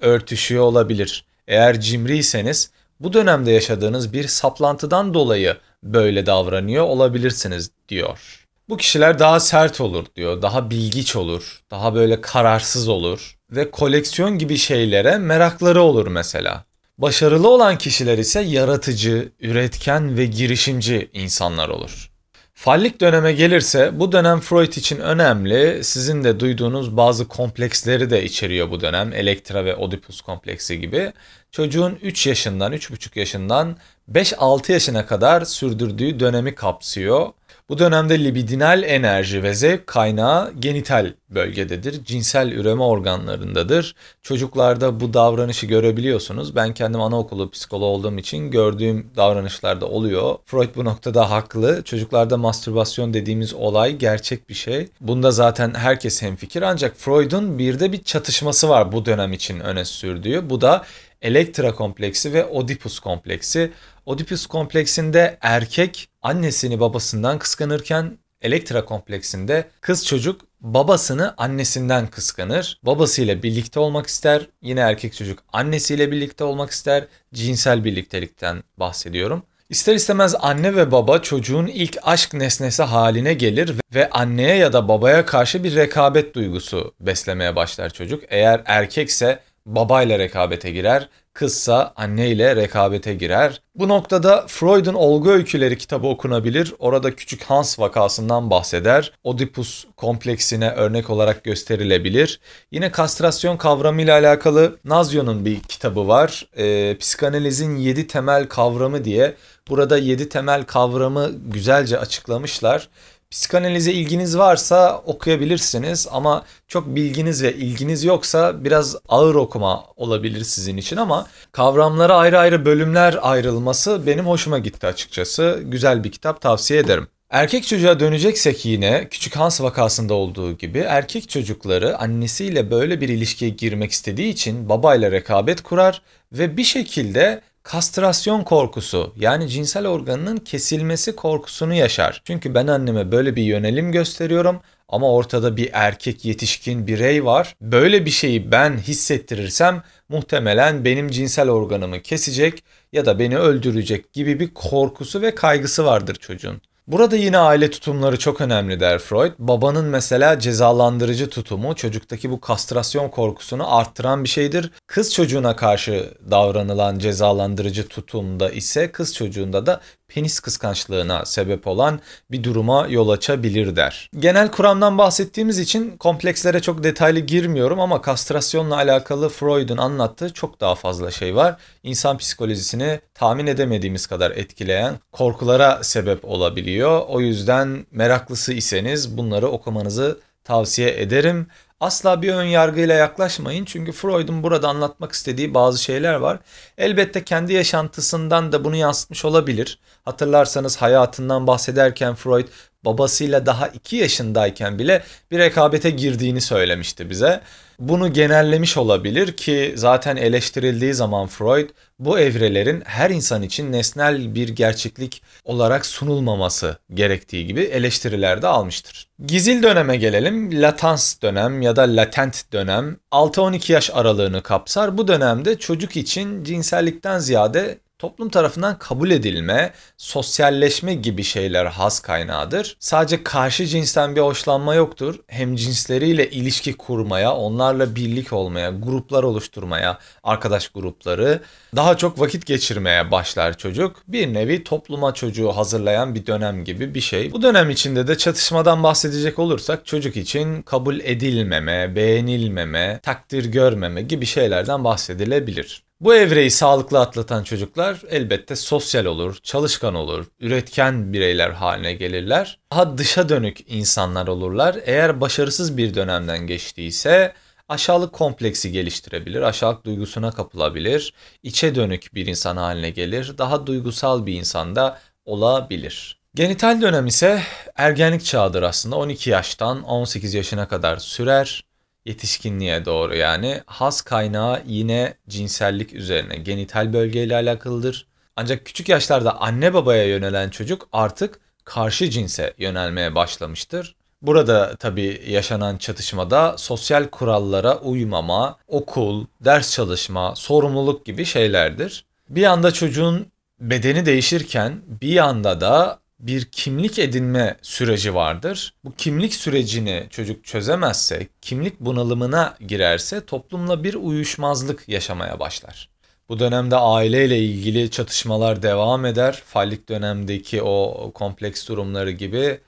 örtüşüyor olabilir. Eğer cimriyseniz bu dönemde yaşadığınız bir saplantıdan dolayı böyle davranıyor olabilirsiniz diyor. Bu kişiler daha sert olur diyor, daha bilgiç olur, daha böyle kararsız olur ve koleksiyon gibi şeylere merakları olur mesela. Başarılı olan kişiler ise yaratıcı, üretken ve girişimci insanlar olur. Fallik döneme gelirse bu dönem Freud için önemli. Sizin de duyduğunuz bazı kompleksleri de içeriyor bu dönem. Elektra ve Oedipus kompleksi gibi. Çocuğun 3 yaşından, 3,5 yaşından 5-6 yaşına kadar sürdürdüğü dönemi kapsıyor. Bu dönemde libidinal enerji ve zevk kaynağı genital bölgededir. Cinsel üreme organlarındadır. Çocuklarda bu davranışı görebiliyorsunuz. Ben kendim anaokulu psikoloğu olduğum için gördüğüm davranışlarda oluyor. Freud bu noktada haklı. Çocuklarda mastürbasyon dediğimiz olay gerçek bir şey. Bunda zaten herkes hemfikir ancak Freud'un bir de bir çatışması var bu dönem için öne sürdüğü. Bu da Elektra kompleksi ve Oedipus kompleksi. Oedipus kompleksinde erkek annesini babasından kıskanırken Elektra kompleksinde kız çocuk babasını annesinden kıskanır. Babasıyla birlikte olmak ister. Yine erkek çocuk annesiyle birlikte olmak ister. Cinsel birliktelikten bahsediyorum. İster istemez anne ve baba çocuğun ilk aşk nesnesi haline gelir ve anneye ya da babaya karşı bir rekabet duygusu beslemeye başlar çocuk. Eğer erkekse babayla rekabete girer, kızsa anneyle rekabete girer. Bu noktada Freud'un Olgu Öyküleri kitabı okunabilir. Orada küçük Hans vakasından bahseder. Oedipus kompleksine örnek olarak gösterilebilir. Yine kastrasyon kavramıyla alakalı Nazio'nun bir kitabı var. E, Psikanalizin 7 temel kavramı diye. Burada 7 temel kavramı güzelce açıklamışlar Psikanalize ilginiz varsa okuyabilirsiniz ama çok bilginiz ve ilginiz yoksa biraz ağır okuma olabilir sizin için ama kavramlara ayrı ayrı bölümler ayrılması benim hoşuma gitti açıkçası. Güzel bir kitap tavsiye ederim. Erkek çocuğa döneceksek yine küçük Hans vakasında olduğu gibi erkek çocukları annesiyle böyle bir ilişkiye girmek istediği için babayla rekabet kurar ve bir şekilde kastrasyon korkusu yani cinsel organının kesilmesi korkusunu yaşar. Çünkü ben anneme böyle bir yönelim gösteriyorum ama ortada bir erkek yetişkin birey var. Böyle bir şeyi ben hissettirirsem muhtemelen benim cinsel organımı kesecek ya da beni öldürecek gibi bir korkusu ve kaygısı vardır çocuğun. Burada yine aile tutumları çok önemli der Freud. Babanın mesela cezalandırıcı tutumu çocuktaki bu kastrasyon korkusunu arttıran bir şeydir. Kız çocuğuna karşı davranılan cezalandırıcı tutumda ise kız çocuğunda da penis kıskançlığına sebep olan bir duruma yol açabilir der. Genel kuramdan bahsettiğimiz için komplekslere çok detaylı girmiyorum ama kastrasyonla alakalı Freud'un anlattığı çok daha fazla şey var. İnsan psikolojisini tahmin edemediğimiz kadar etkileyen korkulara sebep olabiliyor. O yüzden meraklısı iseniz bunları okumanızı tavsiye ederim asla bir ön yargıyla yaklaşmayın. Çünkü Freud'un burada anlatmak istediği bazı şeyler var. Elbette kendi yaşantısından da bunu yansıtmış olabilir. Hatırlarsanız hayatından bahsederken Freud babasıyla daha 2 yaşındayken bile bir rekabete girdiğini söylemişti bize. Bunu genellemiş olabilir ki zaten eleştirildiği zaman Freud bu evrelerin her insan için nesnel bir gerçeklik olarak sunulmaması gerektiği gibi eleştirilerde almıştır. Gizil döneme gelelim. Latans dönem ya da latent dönem 6-12 yaş aralığını kapsar. Bu dönemde çocuk için cinsellikten ziyade toplum tarafından kabul edilme, sosyalleşme gibi şeyler has kaynağıdır. Sadece karşı cinsten bir hoşlanma yoktur. Hem cinsleriyle ilişki kurmaya, onlarla birlik olmaya, gruplar oluşturmaya, arkadaş grupları, daha çok vakit geçirmeye başlar çocuk. Bir nevi topluma çocuğu hazırlayan bir dönem gibi bir şey. Bu dönem içinde de çatışmadan bahsedecek olursak çocuk için kabul edilmeme, beğenilmeme, takdir görmeme gibi şeylerden bahsedilebilir. Bu evreyi sağlıklı atlatan çocuklar elbette sosyal olur, çalışkan olur, üretken bireyler haline gelirler. Daha dışa dönük insanlar olurlar. Eğer başarısız bir dönemden geçtiyse aşağılık kompleksi geliştirebilir, aşağılık duygusuna kapılabilir, içe dönük bir insan haline gelir, daha duygusal bir insanda olabilir. Genital dönem ise ergenlik çağıdır aslında 12 yaştan 18 yaşına kadar sürer yetişkinliğe doğru yani. has kaynağı yine cinsellik üzerine genital bölgeyle alakalıdır. Ancak küçük yaşlarda anne babaya yönelen çocuk artık karşı cinse yönelmeye başlamıştır. Burada tabii yaşanan çatışmada sosyal kurallara uymama, okul, ders çalışma, sorumluluk gibi şeylerdir. Bir yanda çocuğun bedeni değişirken bir yanda da bir kimlik edinme süreci vardır. Bu kimlik sürecini çocuk çözemezse, kimlik bunalımına girerse toplumla bir uyuşmazlık yaşamaya başlar. Bu dönemde aileyle ilgili çatışmalar devam eder. Fallik dönemdeki o kompleks durumları gibi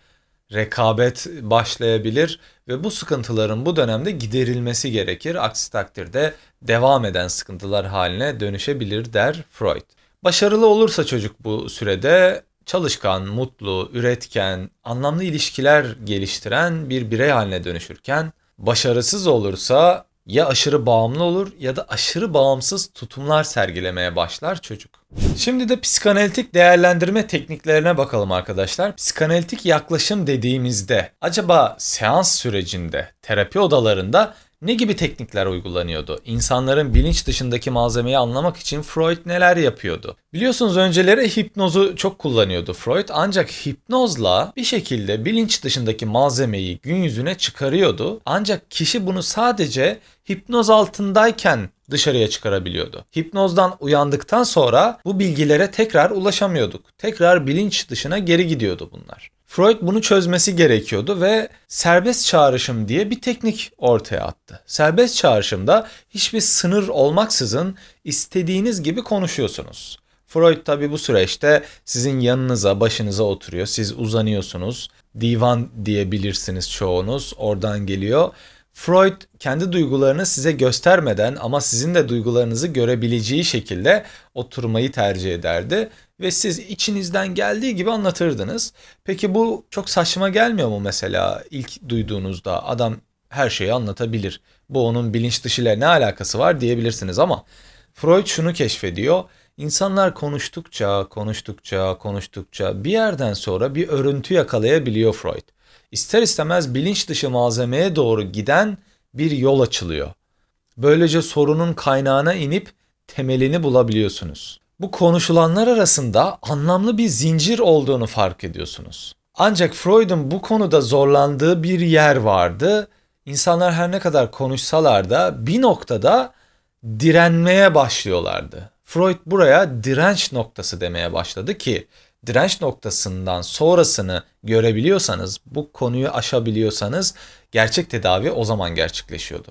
rekabet başlayabilir ve bu sıkıntıların bu dönemde giderilmesi gerekir. Aksi takdirde devam eden sıkıntılar haline dönüşebilir der Freud. Başarılı olursa çocuk bu sürede çalışkan, mutlu, üretken, anlamlı ilişkiler geliştiren bir birey haline dönüşürken başarısız olursa ya aşırı bağımlı olur ya da aşırı bağımsız tutumlar sergilemeye başlar çocuk. Şimdi de psikanalitik değerlendirme tekniklerine bakalım arkadaşlar. Psikanalitik yaklaşım dediğimizde acaba seans sürecinde, terapi odalarında ne gibi teknikler uygulanıyordu? İnsanların bilinç dışındaki malzemeyi anlamak için Freud neler yapıyordu? Biliyorsunuz önceleri hipnozu çok kullanıyordu Freud ancak hipnozla bir şekilde bilinç dışındaki malzemeyi gün yüzüne çıkarıyordu. Ancak kişi bunu sadece hipnoz altındayken dışarıya çıkarabiliyordu. Hipnozdan uyandıktan sonra bu bilgilere tekrar ulaşamıyorduk. Tekrar bilinç dışına geri gidiyordu bunlar. Freud bunu çözmesi gerekiyordu ve serbest çağrışım diye bir teknik ortaya attı. Serbest çağrışımda hiçbir sınır olmaksızın istediğiniz gibi konuşuyorsunuz. Freud tabi bu süreçte sizin yanınıza, başınıza oturuyor. Siz uzanıyorsunuz. Divan diyebilirsiniz çoğunuz. Oradan geliyor Freud kendi duygularını size göstermeden ama sizin de duygularınızı görebileceği şekilde oturmayı tercih ederdi ve siz içinizden geldiği gibi anlatırdınız. Peki bu çok saçma gelmiyor mu mesela ilk duyduğunuzda adam her şeyi anlatabilir. Bu onun bilinç dışıyla ne alakası var diyebilirsiniz ama Freud şunu keşfediyor. İnsanlar konuştukça, konuştukça, konuştukça bir yerden sonra bir örüntü yakalayabiliyor Freud ister istemez bilinç dışı malzemeye doğru giden bir yol açılıyor. Böylece sorunun kaynağına inip temelini bulabiliyorsunuz. Bu konuşulanlar arasında anlamlı bir zincir olduğunu fark ediyorsunuz. Ancak Freud'un bu konuda zorlandığı bir yer vardı. İnsanlar her ne kadar konuşsalar da bir noktada direnmeye başlıyorlardı. Freud buraya direnç noktası demeye başladı ki direnç noktasından sonrasını görebiliyorsanız, bu konuyu aşabiliyorsanız gerçek tedavi o zaman gerçekleşiyordu.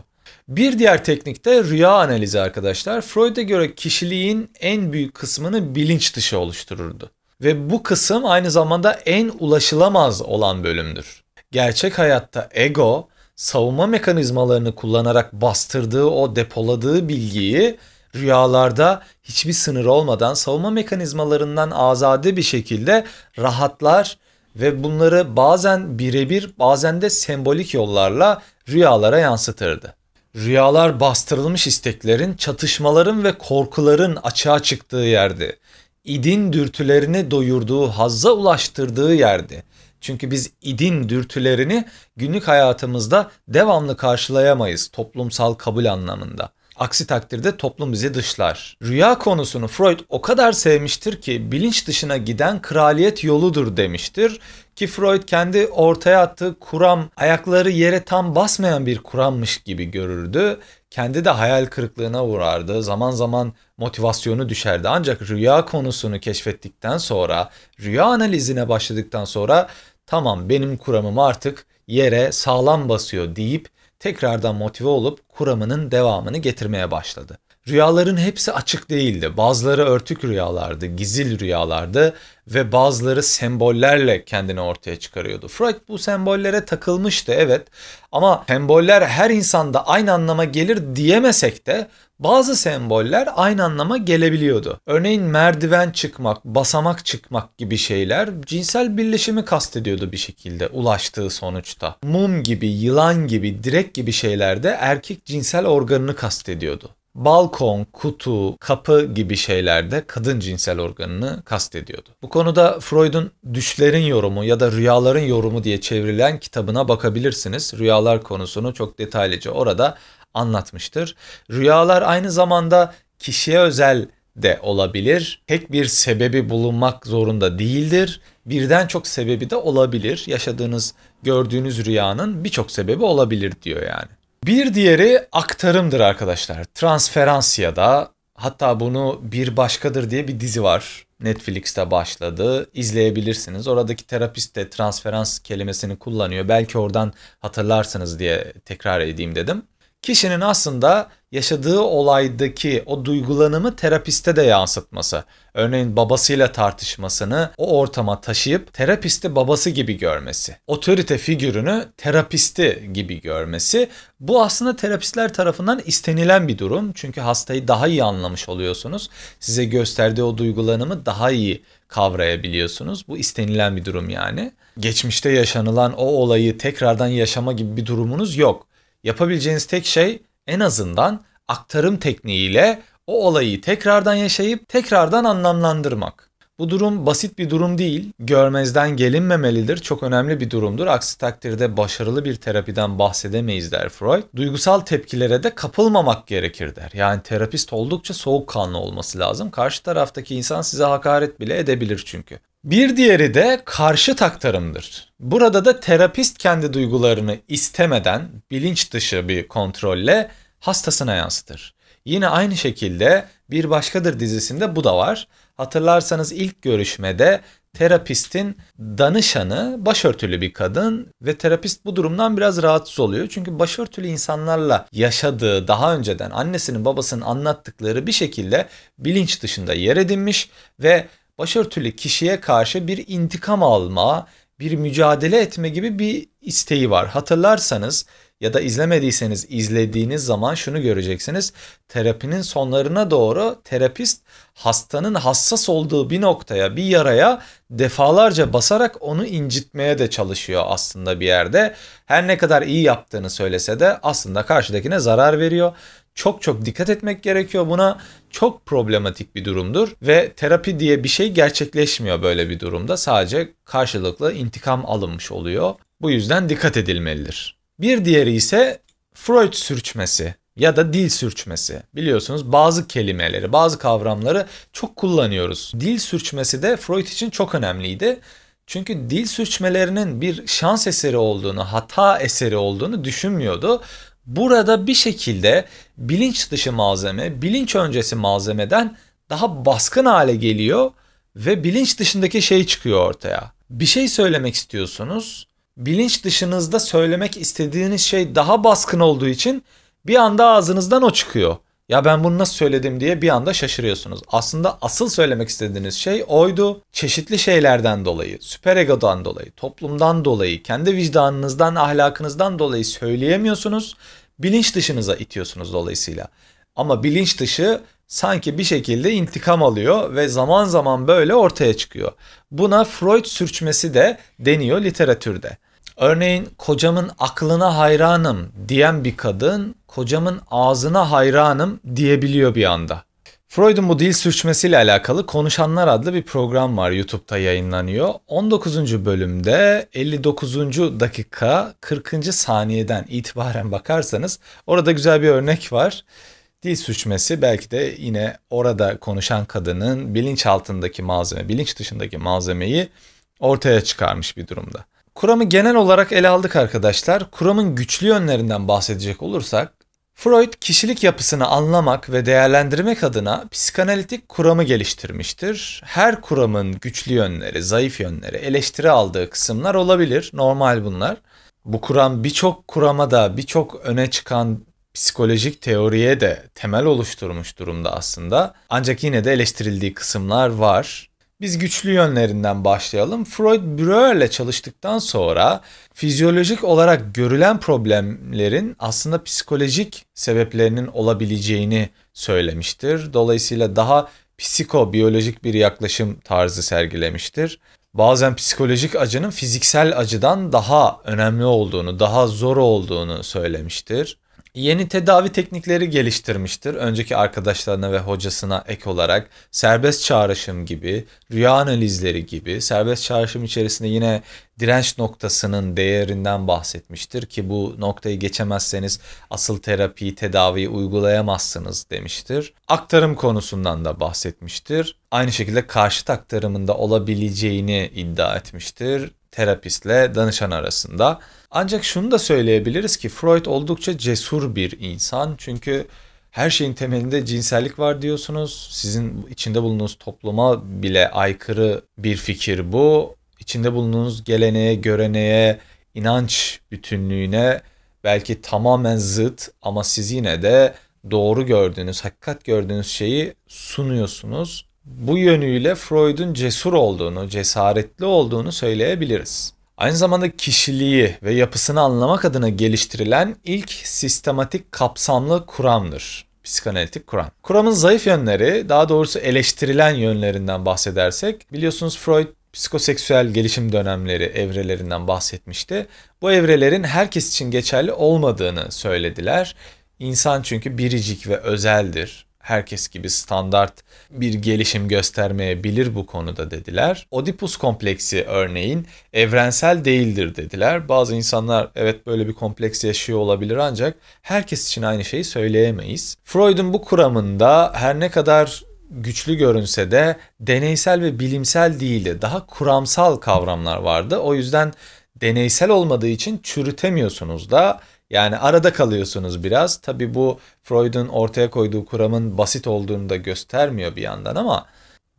Bir diğer teknik de rüya analizi arkadaşlar. Freud'a göre kişiliğin en büyük kısmını bilinç dışı oluştururdu. Ve bu kısım aynı zamanda en ulaşılamaz olan bölümdür. Gerçek hayatta ego savunma mekanizmalarını kullanarak bastırdığı o depoladığı bilgiyi Rüyalarda hiçbir sınır olmadan savunma mekanizmalarından azade bir şekilde rahatlar ve bunları bazen birebir bazen de sembolik yollarla rüyalara yansıtırdı. Rüyalar bastırılmış isteklerin, çatışmaların ve korkuların açığa çıktığı yerdi. İdin dürtülerini doyurduğu, hazza ulaştırdığı yerdi. Çünkü biz idin dürtülerini günlük hayatımızda devamlı karşılayamayız toplumsal kabul anlamında. Aksi takdirde toplum bizi dışlar. Rüya konusunu Freud o kadar sevmiştir ki bilinç dışına giden kraliyet yoludur demiştir ki Freud kendi ortaya attığı kuram ayakları yere tam basmayan bir kurammış gibi görürdü. Kendi de hayal kırıklığına uğrardı. Zaman zaman motivasyonu düşerdi. Ancak rüya konusunu keşfettikten sonra, rüya analizine başladıktan sonra tamam benim kuramım artık yere sağlam basıyor deyip tekrardan motive olup kuramının devamını getirmeye başladı. Rüyaların hepsi açık değildi. Bazıları örtük rüyalardı, gizil rüyalardı ve bazıları sembollerle kendini ortaya çıkarıyordu. Freud bu sembollere takılmıştı evet ama semboller her insanda aynı anlama gelir diyemesek de bazı semboller aynı anlama gelebiliyordu. Örneğin merdiven çıkmak, basamak çıkmak gibi şeyler cinsel birleşimi kastediyordu bir şekilde ulaştığı sonuçta. Mum gibi, yılan gibi, direk gibi şeylerde erkek cinsel organını kastediyordu balkon, kutu, kapı gibi şeylerde kadın cinsel organını kastediyordu. Bu konuda Freud'un düşlerin yorumu ya da rüyaların yorumu diye çevrilen kitabına bakabilirsiniz. Rüyalar konusunu çok detaylıca orada anlatmıştır. Rüyalar aynı zamanda kişiye özel de olabilir. Tek bir sebebi bulunmak zorunda değildir. Birden çok sebebi de olabilir. Yaşadığınız, gördüğünüz rüyanın birçok sebebi olabilir diyor yani. Bir diğeri aktarımdır arkadaşlar. Transferans ya da hatta bunu Bir Başkadır diye bir dizi var. Netflix'te başladı. İzleyebilirsiniz. Oradaki terapist de transferans kelimesini kullanıyor. Belki oradan hatırlarsınız diye tekrar edeyim dedim kişinin aslında yaşadığı olaydaki o duygulanımı terapiste de yansıtması. Örneğin babasıyla tartışmasını o ortama taşıyıp terapisti babası gibi görmesi. Otorite figürünü terapisti gibi görmesi. Bu aslında terapistler tarafından istenilen bir durum. Çünkü hastayı daha iyi anlamış oluyorsunuz. Size gösterdiği o duygulanımı daha iyi kavrayabiliyorsunuz. Bu istenilen bir durum yani. Geçmişte yaşanılan o olayı tekrardan yaşama gibi bir durumunuz yok Yapabileceğiniz tek şey en azından aktarım tekniğiyle o olayı tekrardan yaşayıp tekrardan anlamlandırmak. Bu durum basit bir durum değil, görmezden gelinmemelidir, çok önemli bir durumdur. Aksi takdirde başarılı bir terapiden bahsedemeyiz der Freud. Duygusal tepkilere de kapılmamak gerekir der. Yani terapist oldukça soğukkanlı olması lazım. Karşı taraftaki insan size hakaret bile edebilir çünkü. Bir diğeri de karşı taktarımdır. Burada da terapist kendi duygularını istemeden bilinç dışı bir kontrolle hastasına yansıtır. Yine aynı şekilde Bir Başkadır dizisinde bu da var. Hatırlarsanız ilk görüşmede terapistin danışanı başörtülü bir kadın ve terapist bu durumdan biraz rahatsız oluyor. Çünkü başörtülü insanlarla yaşadığı daha önceden annesinin babasının anlattıkları bir şekilde bilinç dışında yer edinmiş ve başörtülü kişiye karşı bir intikam alma, bir mücadele etme gibi bir isteği var. Hatırlarsanız ya da izlemediyseniz izlediğiniz zaman şunu göreceksiniz. Terapinin sonlarına doğru terapist hastanın hassas olduğu bir noktaya, bir yaraya defalarca basarak onu incitmeye de çalışıyor aslında bir yerde. Her ne kadar iyi yaptığını söylese de aslında karşıdakine zarar veriyor çok çok dikkat etmek gerekiyor buna. Çok problematik bir durumdur ve terapi diye bir şey gerçekleşmiyor böyle bir durumda. Sadece karşılıklı intikam alınmış oluyor. Bu yüzden dikkat edilmelidir. Bir diğeri ise Freud sürçmesi ya da dil sürçmesi. Biliyorsunuz bazı kelimeleri, bazı kavramları çok kullanıyoruz. Dil sürçmesi de Freud için çok önemliydi. Çünkü dil sürçmelerinin bir şans eseri olduğunu, hata eseri olduğunu düşünmüyordu. Burada bir şekilde bilinç dışı malzeme, bilinç öncesi malzemeden daha baskın hale geliyor ve bilinç dışındaki şey çıkıyor ortaya. Bir şey söylemek istiyorsunuz. Bilinç dışınızda söylemek istediğiniz şey daha baskın olduğu için bir anda ağzınızdan o çıkıyor. Ya ben bunu nasıl söyledim diye bir anda şaşırıyorsunuz. Aslında asıl söylemek istediğiniz şey oydu. Çeşitli şeylerden dolayı, süperegodan dolayı, toplumdan dolayı, kendi vicdanınızdan, ahlakınızdan dolayı söyleyemiyorsunuz bilinç dışınıza itiyorsunuz dolayısıyla. Ama bilinç dışı sanki bir şekilde intikam alıyor ve zaman zaman böyle ortaya çıkıyor. Buna Freud sürçmesi de deniyor literatürde. Örneğin kocamın aklına hayranım diyen bir kadın kocamın ağzına hayranım diyebiliyor bir anda. Freud'un bu dil sürçmesiyle alakalı Konuşanlar adlı bir program var YouTube'da yayınlanıyor. 19. bölümde 59. dakika 40. saniyeden itibaren bakarsanız orada güzel bir örnek var. Dil sürçmesi belki de yine orada konuşan kadının bilinç altındaki malzeme, bilinç dışındaki malzemeyi ortaya çıkarmış bir durumda. Kuramı genel olarak ele aldık arkadaşlar. Kuramın güçlü yönlerinden bahsedecek olursak Freud kişilik yapısını anlamak ve değerlendirmek adına psikanalitik kuramı geliştirmiştir. Her kuramın güçlü yönleri, zayıf yönleri, eleştiri aldığı kısımlar olabilir. Normal bunlar. Bu kuram birçok kurama da, birçok öne çıkan psikolojik teoriye de temel oluşturmuş durumda aslında. Ancak yine de eleştirildiği kısımlar var. Biz güçlü yönlerinden başlayalım. Freud Breuer'le çalıştıktan sonra fizyolojik olarak görülen problemlerin aslında psikolojik sebeplerinin olabileceğini söylemiştir. Dolayısıyla daha psikobiyolojik bir yaklaşım tarzı sergilemiştir. Bazen psikolojik acının fiziksel acıdan daha önemli olduğunu, daha zor olduğunu söylemiştir. Yeni tedavi teknikleri geliştirmiştir. Önceki arkadaşlarına ve hocasına ek olarak serbest çağrışım gibi, rüya analizleri gibi, serbest çağrışım içerisinde yine direnç noktasının değerinden bahsetmiştir ki bu noktayı geçemezseniz asıl terapiyi, tedaviyi uygulayamazsınız demiştir. Aktarım konusundan da bahsetmiştir. Aynı şekilde karşı aktarımında olabileceğini iddia etmiştir terapistle danışan arasında. Ancak şunu da söyleyebiliriz ki Freud oldukça cesur bir insan. Çünkü her şeyin temelinde cinsellik var diyorsunuz. Sizin içinde bulunduğunuz topluma bile aykırı bir fikir bu. İçinde bulunduğunuz geleneğe, göreneğe, inanç bütünlüğüne belki tamamen zıt ama siz yine de doğru gördüğünüz, hakikat gördüğünüz şeyi sunuyorsunuz. Bu yönüyle Freud'un cesur olduğunu, cesaretli olduğunu söyleyebiliriz. Aynı zamanda kişiliği ve yapısını anlamak adına geliştirilen ilk sistematik kapsamlı kuramdır. Psikanalitik kuram. Kuramın zayıf yönleri, daha doğrusu eleştirilen yönlerinden bahsedersek, biliyorsunuz Freud psikoseksüel gelişim dönemleri evrelerinden bahsetmişti. Bu evrelerin herkes için geçerli olmadığını söylediler. İnsan çünkü biricik ve özeldir herkes gibi standart bir gelişim göstermeyebilir bu konuda dediler. Oedipus kompleksi örneğin evrensel değildir dediler. Bazı insanlar evet böyle bir kompleks yaşıyor olabilir ancak herkes için aynı şeyi söyleyemeyiz. Freud'un bu kuramında her ne kadar güçlü görünse de deneysel ve bilimsel değil de daha kuramsal kavramlar vardı. O yüzden deneysel olmadığı için çürütemiyorsunuz da yani arada kalıyorsunuz biraz. Tabii bu Freud'un ortaya koyduğu kuramın basit olduğunu da göstermiyor bir yandan ama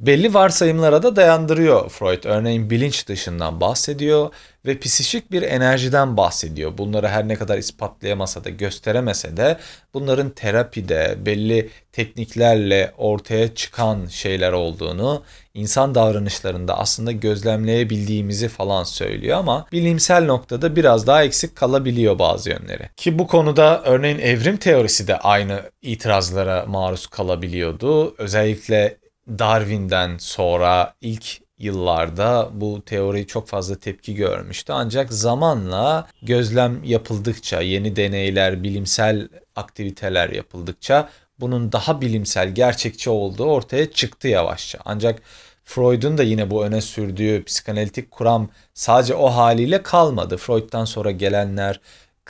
belli varsayımlara da dayandırıyor Freud. Örneğin bilinç dışından bahsediyor ve psişik bir enerjiden bahsediyor. Bunları her ne kadar ispatlayamasa da gösteremese de bunların terapide belli tekniklerle ortaya çıkan şeyler olduğunu, insan davranışlarında aslında gözlemleyebildiğimizi falan söylüyor ama bilimsel noktada biraz daha eksik kalabiliyor bazı yönleri. Ki bu konuda örneğin evrim teorisi de aynı itirazlara maruz kalabiliyordu. Özellikle Darwin'den sonra ilk yıllarda bu teori çok fazla tepki görmüştü. Ancak zamanla gözlem yapıldıkça, yeni deneyler, bilimsel aktiviteler yapıldıkça bunun daha bilimsel, gerçekçi olduğu ortaya çıktı yavaşça. Ancak Freud'un da yine bu öne sürdüğü psikanalitik kuram sadece o haliyle kalmadı. Freud'dan sonra gelenler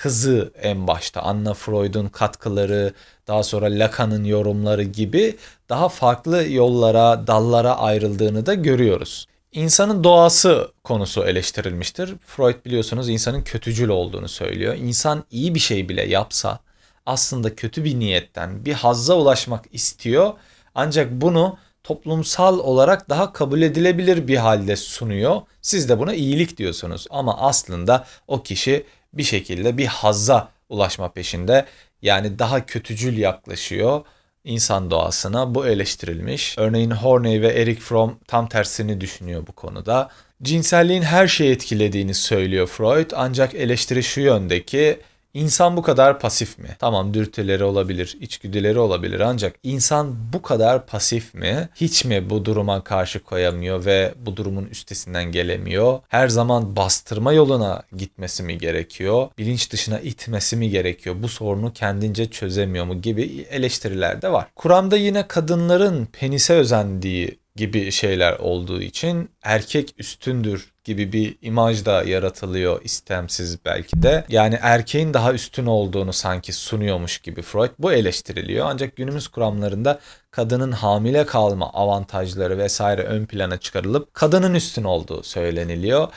kızı en başta Anna Freud'un katkıları, daha sonra Lacan'ın yorumları gibi daha farklı yollara, dallara ayrıldığını da görüyoruz. İnsanın doğası konusu eleştirilmiştir. Freud biliyorsunuz insanın kötücül olduğunu söylüyor. İnsan iyi bir şey bile yapsa aslında kötü bir niyetten bir hazza ulaşmak istiyor. Ancak bunu toplumsal olarak daha kabul edilebilir bir halde sunuyor. Siz de buna iyilik diyorsunuz ama aslında o kişi bir şekilde bir hazza ulaşma peşinde. Yani daha kötücül yaklaşıyor insan doğasına. Bu eleştirilmiş. Örneğin Horney ve Eric Fromm tam tersini düşünüyor bu konuda. Cinselliğin her şeyi etkilediğini söylüyor Freud ancak eleştiri şu yöndeki İnsan bu kadar pasif mi? Tamam dürtüleri olabilir, içgüdüleri olabilir ancak insan bu kadar pasif mi? Hiç mi bu duruma karşı koyamıyor ve bu durumun üstesinden gelemiyor? Her zaman bastırma yoluna gitmesi mi gerekiyor? Bilinç dışına itmesi mi gerekiyor? Bu sorunu kendince çözemiyor mu gibi eleştiriler de var. Kur'an'da yine kadınların penise özendiği gibi şeyler olduğu için erkek üstündür gibi bir imaj da yaratılıyor istemsiz belki de. Yani erkeğin daha üstün olduğunu sanki sunuyormuş gibi Freud bu eleştiriliyor. Ancak günümüz kuramlarında kadının hamile kalma avantajları vesaire ön plana çıkarılıp kadının üstün olduğu söyleniliyor.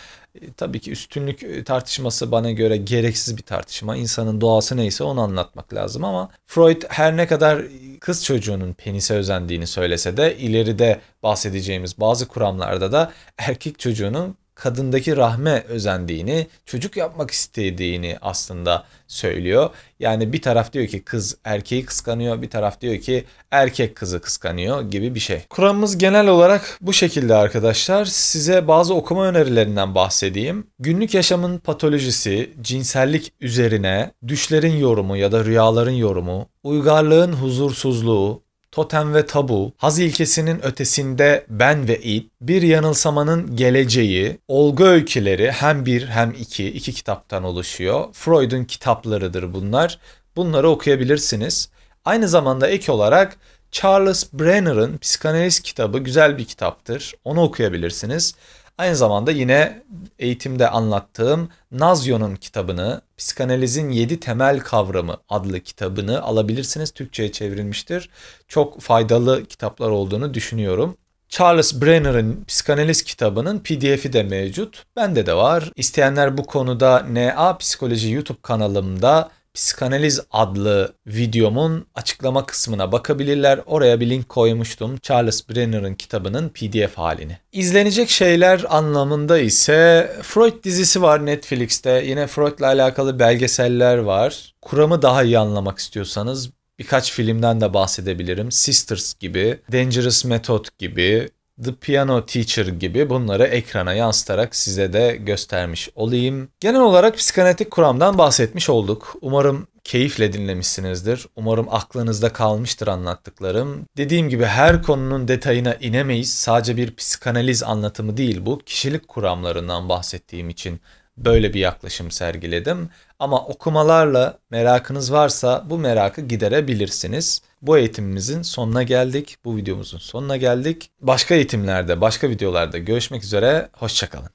E, tabii ki üstünlük e, tartışması bana göre gereksiz bir tartışma. İnsanın doğası neyse onu anlatmak lazım ama Freud her ne kadar kız çocuğunun penise özendiğini söylese de ileride bahsedeceğimiz bazı kuramlarda da erkek çocuğunun kadındaki rahme özendiğini, çocuk yapmak istediğini aslında söylüyor. Yani bir taraf diyor ki kız erkeği kıskanıyor, bir taraf diyor ki erkek kızı kıskanıyor gibi bir şey. Kur'an'ımız genel olarak bu şekilde arkadaşlar. Size bazı okuma önerilerinden bahsedeyim. Günlük yaşamın patolojisi, cinsellik üzerine düşlerin yorumu ya da rüyaların yorumu, uygarlığın huzursuzluğu, totem ve tabu, haz ilkesinin ötesinde ben ve id, bir yanılsamanın geleceği, olgu öyküleri hem bir hem iki, iki kitaptan oluşuyor. Freud'un kitaplarıdır bunlar. Bunları okuyabilirsiniz. Aynı zamanda ek olarak Charles Brenner'ın psikanaliz kitabı güzel bir kitaptır. Onu okuyabilirsiniz. Aynı zamanda yine eğitimde anlattığım Nazio'nun kitabını, Psikanalizin 7 Temel Kavramı adlı kitabını alabilirsiniz. Türkçe'ye çevrilmiştir. Çok faydalı kitaplar olduğunu düşünüyorum. Charles Brenner'ın psikanaliz kitabının PDF'i de mevcut. Bende de var. İsteyenler bu konuda NA Psikoloji YouTube kanalımda Psikanaliz adlı videomun açıklama kısmına bakabilirler. Oraya bir link koymuştum. Charles Brenner'ın kitabının PDF halini. İzlenecek şeyler anlamında ise Freud dizisi var Netflix'te. Yine Freud'la alakalı belgeseller var. Kuramı daha iyi anlamak istiyorsanız birkaç filmden de bahsedebilirim. Sisters gibi, Dangerous Method gibi, The Piano Teacher gibi bunları ekrana yansıtarak size de göstermiş olayım. Genel olarak psikanetik kuramdan bahsetmiş olduk. Umarım keyifle dinlemişsinizdir. Umarım aklınızda kalmıştır anlattıklarım. Dediğim gibi her konunun detayına inemeyiz. Sadece bir psikanaliz anlatımı değil bu. Kişilik kuramlarından bahsettiğim için böyle bir yaklaşım sergiledim. Ama okumalarla merakınız varsa bu merakı giderebilirsiniz bu eğitimimizin sonuna geldik. Bu videomuzun sonuna geldik. Başka eğitimlerde, başka videolarda görüşmek üzere. Hoşçakalın.